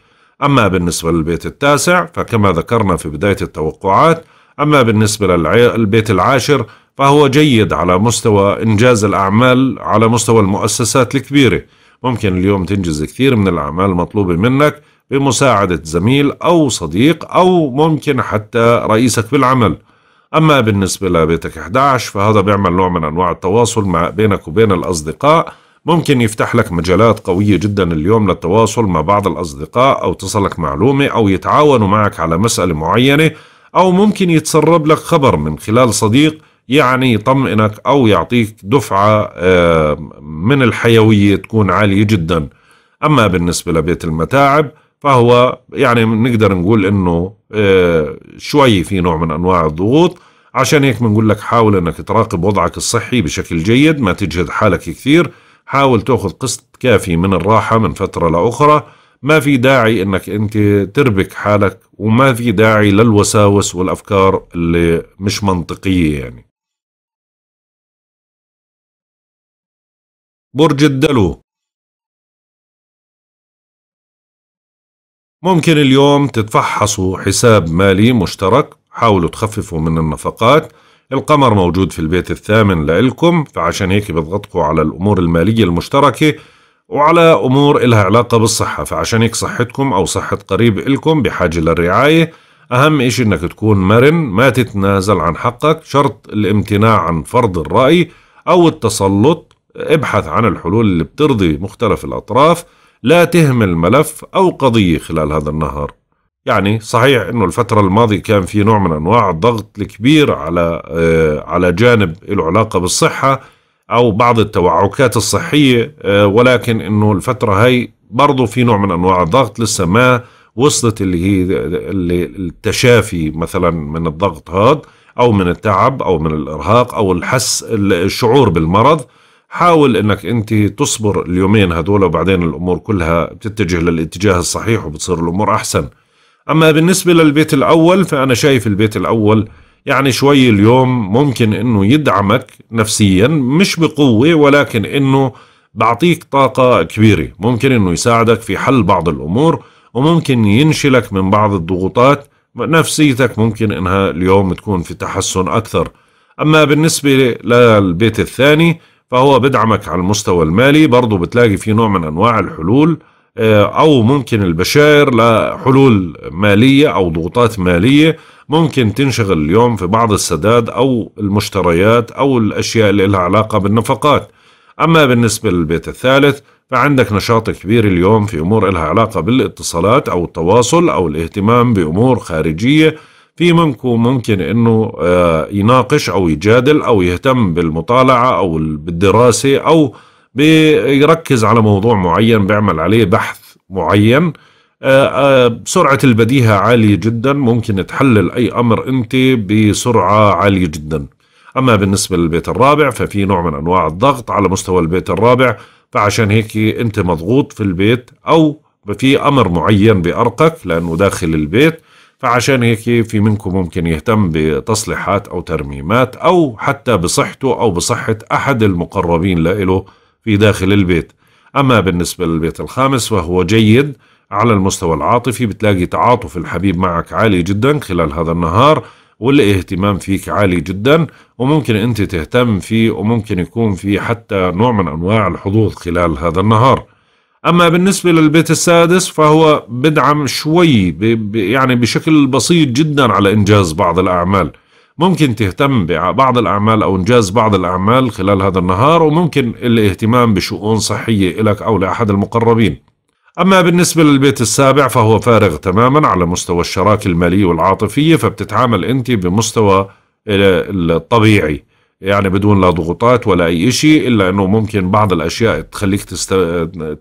S1: أما بالنسبة للبيت التاسع فكما ذكرنا في بداية التوقعات أما بالنسبة للبيت العاشر فهو جيد على مستوى إنجاز الأعمال على مستوى المؤسسات الكبيرة ممكن اليوم تنجز كثير من الأعمال المطلوبة منك بمساعدة زميل أو صديق أو ممكن حتى رئيسك بالعمل أما بالنسبة لبيتك 11 فهذا بيعمل نوع من أنواع التواصل مع بينك وبين الأصدقاء ممكن يفتح لك مجالات قوية جدا اليوم للتواصل مع بعض الأصدقاء أو تصلك معلومة أو يتعاونوا معك على مسألة معينة أو ممكن يتسرب لك خبر من خلال صديق يعني يطمئنك أو يعطيك دفعة آه، من الحيوية تكون عالية جدا أما بالنسبة لبيت المتاعب فهو يعني نقدر نقول انه آه، شوي في نوع من انواع الضغوط عشان هيك بنقول لك حاول انك تراقب وضعك الصحي بشكل جيد ما تجهد حالك كثير حاول تاخذ قسط كافي من الراحه من فتره لاخرى ما في داعي انك انت تربك حالك
S2: وما في داعي للوساوس والافكار اللي مش منطقيه يعني
S3: برج الدلو ممكن اليوم
S2: تتفحصوا حساب مالي مشترك حاولوا تخففوا من النفقات القمر
S1: موجود في البيت الثامن لإلكم فعشان هيك بتضغطوا على الأمور المالية المشتركة وعلى أمور إلها علاقة بالصحة فعشان هيك صحتكم أو صحة قريب إلكم بحاجة للرعاية أهم إشي إنك تكون مرن ما تتنازل عن حقك شرط الامتناع عن فرض الرأي أو التسلط ابحث عن الحلول اللي بترضي مختلف الأطراف لا تهمل ملف أو قضية خلال هذا النهار يعني صحيح انه الفترة الماضية كان في نوع من انواع الضغط الكبير على آه، على جانب له علاقة بالصحة او بعض التوعكات الصحية آه، ولكن انه الفترة هاي برضو في نوع من انواع الضغط لسه ما وصلت اللي هي اللي التشافي مثلا من الضغط هذا او من التعب او من الارهاق او الحس الشعور بالمرض حاول انك انت تصبر اليومين هذول وبعدين الامور كلها بتتجه للاتجاه الصحيح وبتصير الامور احسن اما بالنسبه للبيت الاول فانا شايف البيت الاول يعني شوي اليوم ممكن انه يدعمك نفسيا مش بقوه ولكن انه بعطيك طاقه كبيره ممكن انه يساعدك في حل بعض الامور وممكن ينشلك من بعض الضغوطات نفسيتك ممكن انها اليوم تكون في تحسن اكثر اما بالنسبه للبيت الثاني فهو بدعمك على المستوى المالي برضه بتلاقي في نوع من انواع الحلول آه، او ممكن البشائر لحلول ماليه او ضغوطات ماليه ممكن تنشغل اليوم في بعض السداد او المشتريات او الاشياء اللي لها علاقه بالنفقات اما بالنسبه للبيت الثالث فعندك نشاط كبير اليوم في امور لها علاقه بالاتصالات او التواصل او الاهتمام بامور خارجيه في منكم ممكن انه آه، يناقش او يجادل او يهتم بالمطالعه او بالدراسه او بيركز على موضوع معين بيعمل عليه بحث معين آه، آه، سرعة البديهة عالية جدا ممكن تحلل أي أمر أنت بسرعة عالية جدا أما بالنسبة للبيت الرابع ففي نوع من أنواع الضغط على مستوى البيت الرابع فعشان هيك أنت مضغوط في البيت أو في أمر معين بأرقك لأنه داخل البيت فعشان هيك في منكم ممكن يهتم بتصليحات أو ترميمات أو حتى بصحته أو بصحة أحد المقربين له في داخل البيت أما بالنسبة للبيت الخامس فهو جيد على المستوى العاطفي بتلاقي تعاطف الحبيب معك عالي جدا خلال هذا النهار والاهتمام فيك عالي جدا وممكن أنت تهتم فيه وممكن يكون في حتى نوع من أنواع الحظوظ خلال هذا النهار أما بالنسبة للبيت السادس فهو بدعم شوي يعني بشكل بسيط جدا على إنجاز بعض الأعمال ممكن تهتم ببعض الأعمال أو إنجاز بعض الأعمال خلال هذا النهار وممكن الاهتمام بشؤون صحية لك أو لأحد المقربين أما بالنسبة للبيت السابع فهو فارغ تماما على مستوى الشراكة المالية والعاطفية فبتتعامل أنت بمستوى الطبيعي يعني بدون لا ضغوطات ولا اي شيء الا انه ممكن بعض الاشياء تخليك تست...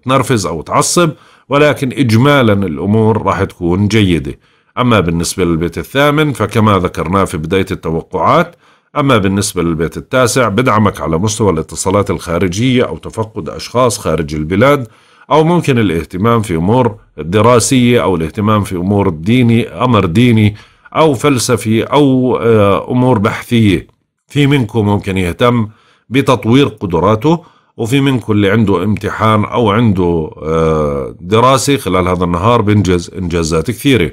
S1: تنرفز او تعصب ولكن اجمالا الامور راح تكون جيده اما بالنسبه للبيت الثامن فكما ذكرناه في بدايه التوقعات اما بالنسبه للبيت التاسع بدعمك على مستوى الاتصالات الخارجيه او تفقد اشخاص خارج البلاد او ممكن الاهتمام في امور دراسيه او الاهتمام في امور ديني امر ديني او فلسفي او آه، امور بحثيه في منكم ممكن يهتم بتطوير قدراته وفي منكم اللي عنده امتحان او عنده آه، دراسه خلال هذا النهار بينجز انجازات كثيره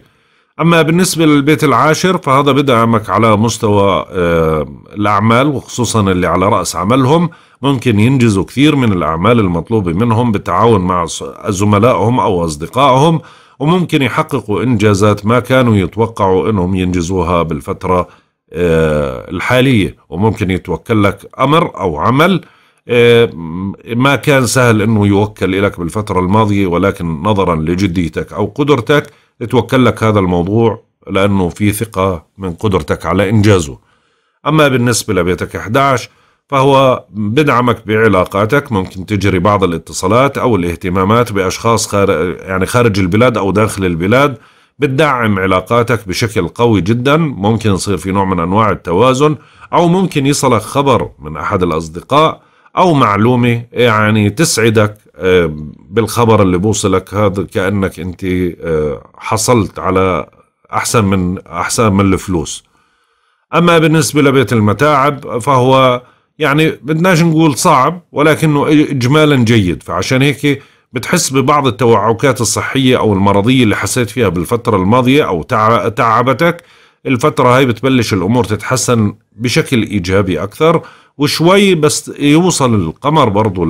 S1: اما بالنسبه للبيت العاشر فهذا بدعمك على مستوى آه، الاعمال وخصوصا اللي على راس عملهم ممكن ينجزوا كثير من الاعمال المطلوبه منهم بالتعاون مع زملائهم او اصدقائهم وممكن يحققوا انجازات ما كانوا يتوقعوا انهم ينجزوها بالفتره آه، الحالية وممكن يتوكل لك أمر أو عمل آه، ما كان سهل أنه يوكل لك بالفترة الماضية ولكن نظرا لجديتك أو قدرتك يتوكل لك هذا الموضوع لأنه في ثقة من قدرتك على إنجازه أما بالنسبة لبيتك 11 فهو بدعمك بعلاقاتك ممكن تجري بعض الاتصالات أو الاهتمامات بأشخاص خارج يعني خارج البلاد أو داخل البلاد بتدعم علاقاتك بشكل قوي جدا ممكن يصير في نوع من أنواع التوازن أو ممكن يصلك خبر من أحد الأصدقاء أو معلومة يعني تسعدك آه، بالخبر اللي بوصلك هذا كأنك أنت آه، حصلت على أحسن من أحسن من الفلوس أما بالنسبة لبيت المتاعب فهو يعني بدناش نقول صعب ولكنه إجمالا جيد فعشان هيك بتحس ببعض التوعكات الصحية أو المرضية اللي حسيت فيها بالفترة الماضية أو تعبتك الفترة هاي بتبلش الأمور تتحسن بشكل إيجابي أكثر وشوي بس يوصل القمر برضو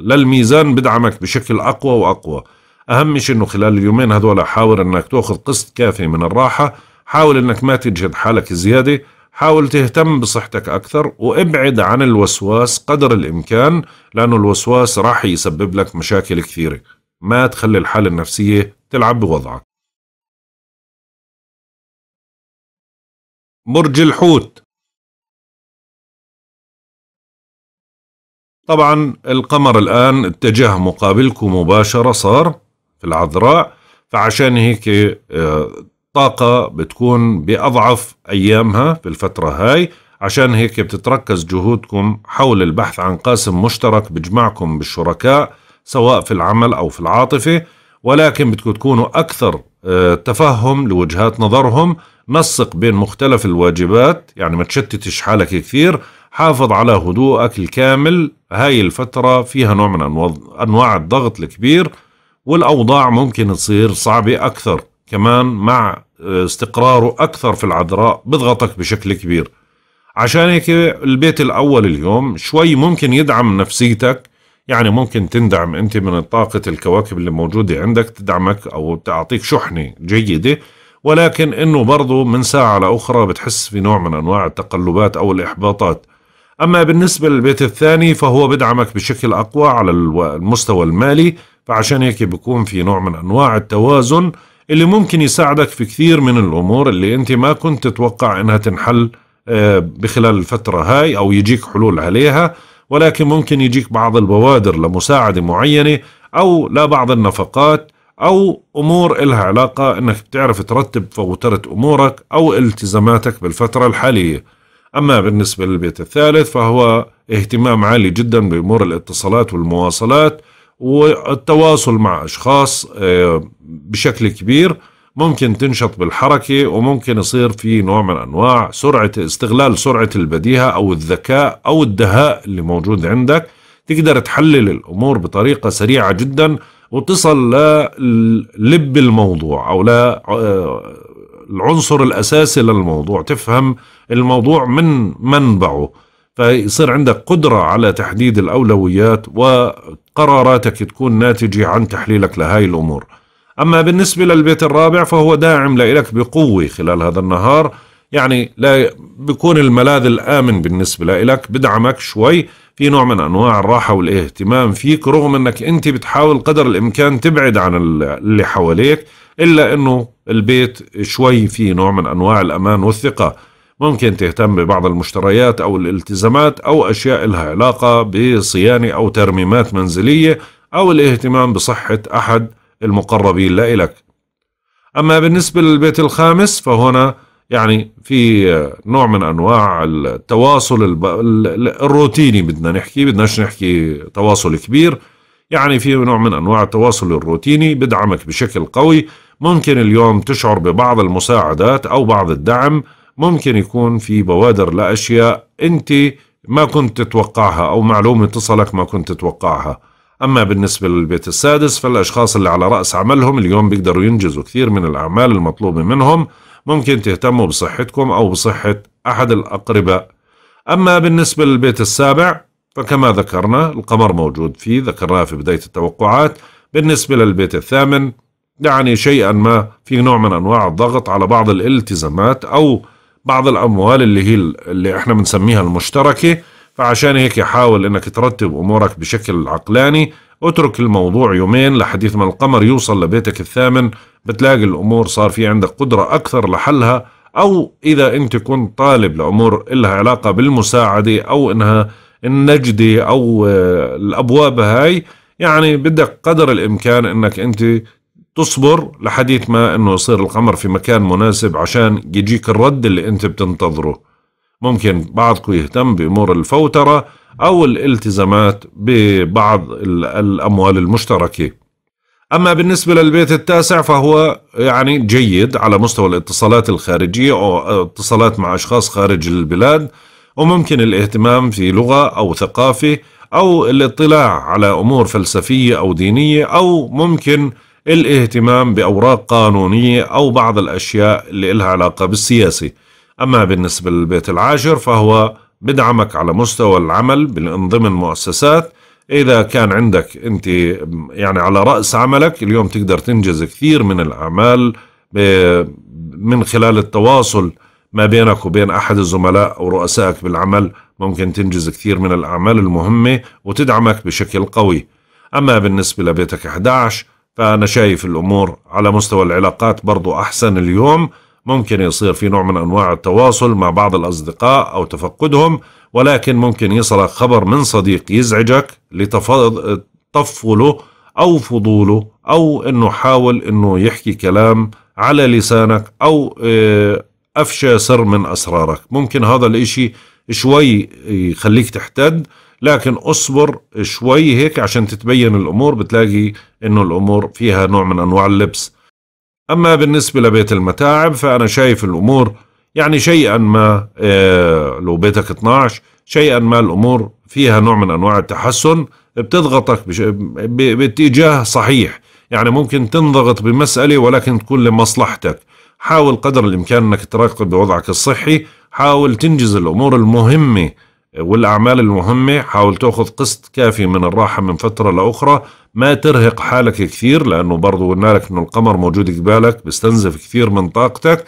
S1: للميزان بدعمك بشكل أقوى وأقوى أهم شيء أنه خلال اليومين هذول حاول أنك تأخذ قسط كافي من الراحة حاول أنك ما تجهد حالك زيادة حاول تهتم بصحتك أكثر وابعد عن الوسواس قدر الإمكان لأنه الوسواس راح يسبب لك مشاكل
S3: كثيرة ما تخلي الحالة النفسية تلعب بوضعك برج الحوت طبعا القمر الآن اتجه
S1: مقابلكم مباشرة صار في العذراء فعشان هيك آه، الطاقة بتكون بأضعف أيامها في الفترة هاي عشان هيك بتتركز جهودكم حول البحث عن قاسم مشترك بجمعكم بالشركاء سواء في العمل أو في العاطفة ولكن بدكم تكونوا أكثر آه، تفهم لوجهات نظرهم نسق بين مختلف الواجبات يعني ما تشتتش حالك كثير حافظ على هدوءك الكامل هاي الفترة فيها نوع من أنواع الضغط الكبير والأوضاع ممكن تصير صعبة أكثر كمان مع استقراره أكثر في العذراء بضغطك بشكل كبير عشان هيك البيت الأول اليوم شوي ممكن يدعم نفسيتك يعني ممكن تندعم أنت من طاقة الكواكب اللي موجودة عندك تدعمك أو تعطيك شحنة جيدة ولكن أنه برضو من ساعة لأخرى بتحس في نوع من أنواع التقلبات أو الإحباطات أما بالنسبة للبيت الثاني فهو بدعمك بشكل أقوى على المستوى المالي فعشان هيك بيكون في نوع من أنواع التوازن اللي ممكن يساعدك في كثير من الأمور اللي أنت ما كنت تتوقع أنها تنحل آه، بخلال الفترة هاي أو يجيك حلول عليها ولكن ممكن يجيك بعض البوادر لمساعدة معينة أو لبعض النفقات أو أمور إلها علاقة أنك بتعرف ترتب فوترة أمورك أو التزاماتك بالفترة الحالية أما بالنسبة للبيت الثالث فهو اهتمام عالي جدا بأمور الاتصالات والمواصلات والتواصل مع أشخاص آه، بشكل كبير ممكن تنشط بالحركة وممكن يصير في نوع من أنواع سرعة استغلال سرعة البديهة أو الذكاء أو الدهاء اللي موجود عندك تقدر تحلل الأمور بطريقة سريعة جدا وتصل للب الموضوع أو لا آه، العنصر الأساسي للموضوع تفهم الموضوع من منبعه فيصير عندك قدرة على تحديد الأولويات وقراراتك تكون ناتجة عن تحليلك لهاي الأمور أما بالنسبة للبيت الرابع فهو داعم لإلك بقوة خلال هذا النهار يعني لا بيكون الملاذ الآمن بالنسبة لإلك بدعمك شوي في نوع من أنواع الراحة والاهتمام فيك رغم أنك أنت بتحاول قدر الإمكان تبعد عن اللي حواليك إلا أنه البيت شوي في نوع من أنواع الأمان والثقة ممكن تهتم ببعض المشتريات أو الالتزامات أو أشياء لها علاقة بصيانة أو ترميمات منزلية أو الاهتمام بصحة أحد المقربين لإلك أما بالنسبة للبيت الخامس فهنا يعني في نوع من أنواع التواصل الب... الروتيني بدنا نحكي بدناش نحكي تواصل كبير يعني في نوع من أنواع التواصل الروتيني بدعمك بشكل قوي ممكن اليوم تشعر ببعض المساعدات أو بعض الدعم ممكن يكون في بوادر لأشياء أنت ما كنت تتوقعها أو معلومة تصلك ما كنت تتوقعها أما بالنسبة للبيت السادس فالأشخاص اللي على رأس عملهم اليوم بيقدروا ينجزوا كثير من الأعمال المطلوبة منهم ممكن تهتموا بصحتكم أو بصحة أحد الأقرباء أما بالنسبة للبيت السابع فكما ذكرنا القمر موجود فيه ذكرناه في بداية التوقعات بالنسبة للبيت الثامن يعني شيئا ما في نوع من أنواع الضغط على بعض الالتزامات أو بعض الاموال اللي هي اللي احنا بنسميها المشتركه فعشان هيك حاول انك ترتب امورك بشكل عقلاني اترك الموضوع يومين لحديث ما القمر يوصل لبيتك الثامن بتلاقي الامور صار في عندك قدره اكثر لحلها او اذا انت كنت طالب لامور لها علاقه بالمساعده او انها النجده او آه، الابواب هاي يعني بدك قدر الامكان انك انت تصبر لحديث ما انه يصير القمر في مكان مناسب عشان يجيك الرد اللي انت بتنتظره ممكن بعضكم يهتم بامور الفوتره او الالتزامات ببعض الاموال المشتركه اما بالنسبه للبيت التاسع فهو يعني جيد على مستوى الاتصالات الخارجيه او اتصالات مع اشخاص خارج البلاد وممكن الاهتمام في لغه او ثقافه او الاطلاع على امور فلسفيه او دينيه او ممكن الاهتمام بأوراق قانونية أو بعض الأشياء اللي إلها علاقة بالسياسة أما بالنسبة للبيت العاشر فهو بدعمك على مستوى العمل من ضمن مؤسسات إذا كان عندك أنت يعني على رأس عملك اليوم تقدر تنجز كثير من الأعمال من خلال التواصل ما بينك وبين أحد الزملاء أو رؤسائك بالعمل ممكن تنجز كثير من الأعمال المهمة وتدعمك بشكل قوي أما بالنسبة لبيتك 11 فأنا شايف الأمور على مستوى العلاقات برضو أحسن اليوم ممكن يصير في نوع من أنواع التواصل مع بعض الأصدقاء أو تفقدهم ولكن ممكن يصلك خبر من صديق يزعجك لتفضله أو فضوله أو أنه حاول أنه يحكي كلام على لسانك أو آه، أفشى سر من أسرارك ممكن هذا الإشي شوي يخليك تحتد لكن اصبر شوي هيك عشان تتبين الامور بتلاقي انه الامور فيها نوع من انواع اللبس اما بالنسبه لبيت المتاعب فانا شايف الامور يعني شيئا ما آه، لو بيتك 12 شيئا ما الامور فيها نوع من انواع التحسن بتضغطك باتجاه صحيح يعني ممكن تنضغط بمساله ولكن تكون لمصلحتك حاول قدر الامكان انك تراقب بوضعك الصحي حاول تنجز الامور المهمه والأعمال المهمة حاول تأخذ قسط كافي من الراحة من فترة لأخرى ما ترهق حالك كثير لأنه برضو قلنا لك أنه القمر موجود قبالك بيستنزف كثير من طاقتك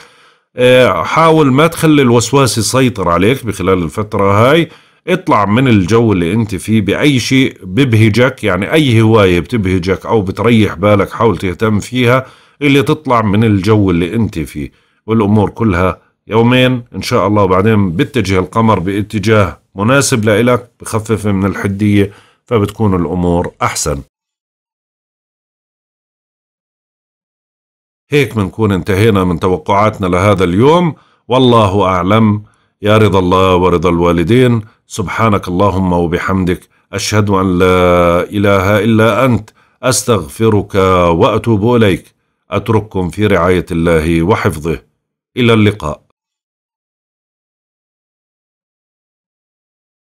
S1: آه، حاول ما تخلي الوسواس يسيطر عليك بخلال الفترة هاي اطلع من الجو اللي انت فيه بأي شيء ببهجك يعني أي هواية بتبهجك أو بتريح بالك حاول تهتم فيها اللي تطلع من الجو اللي انت فيه والأمور كلها يومين إن شاء الله وبعدين بتجه القمر باتجاه
S2: مناسب لإلك بخفف من الحدية فبتكون الأمور أحسن هيك بنكون انتهينا من توقعاتنا لهذا اليوم والله أعلم يا رضا الله ورضا الوالدين
S1: سبحانك اللهم وبحمدك أشهد أن لا إله إلا أنت
S2: أستغفرك وأتوب إليك أترككم في رعاية الله وحفظه
S3: إلى اللقاء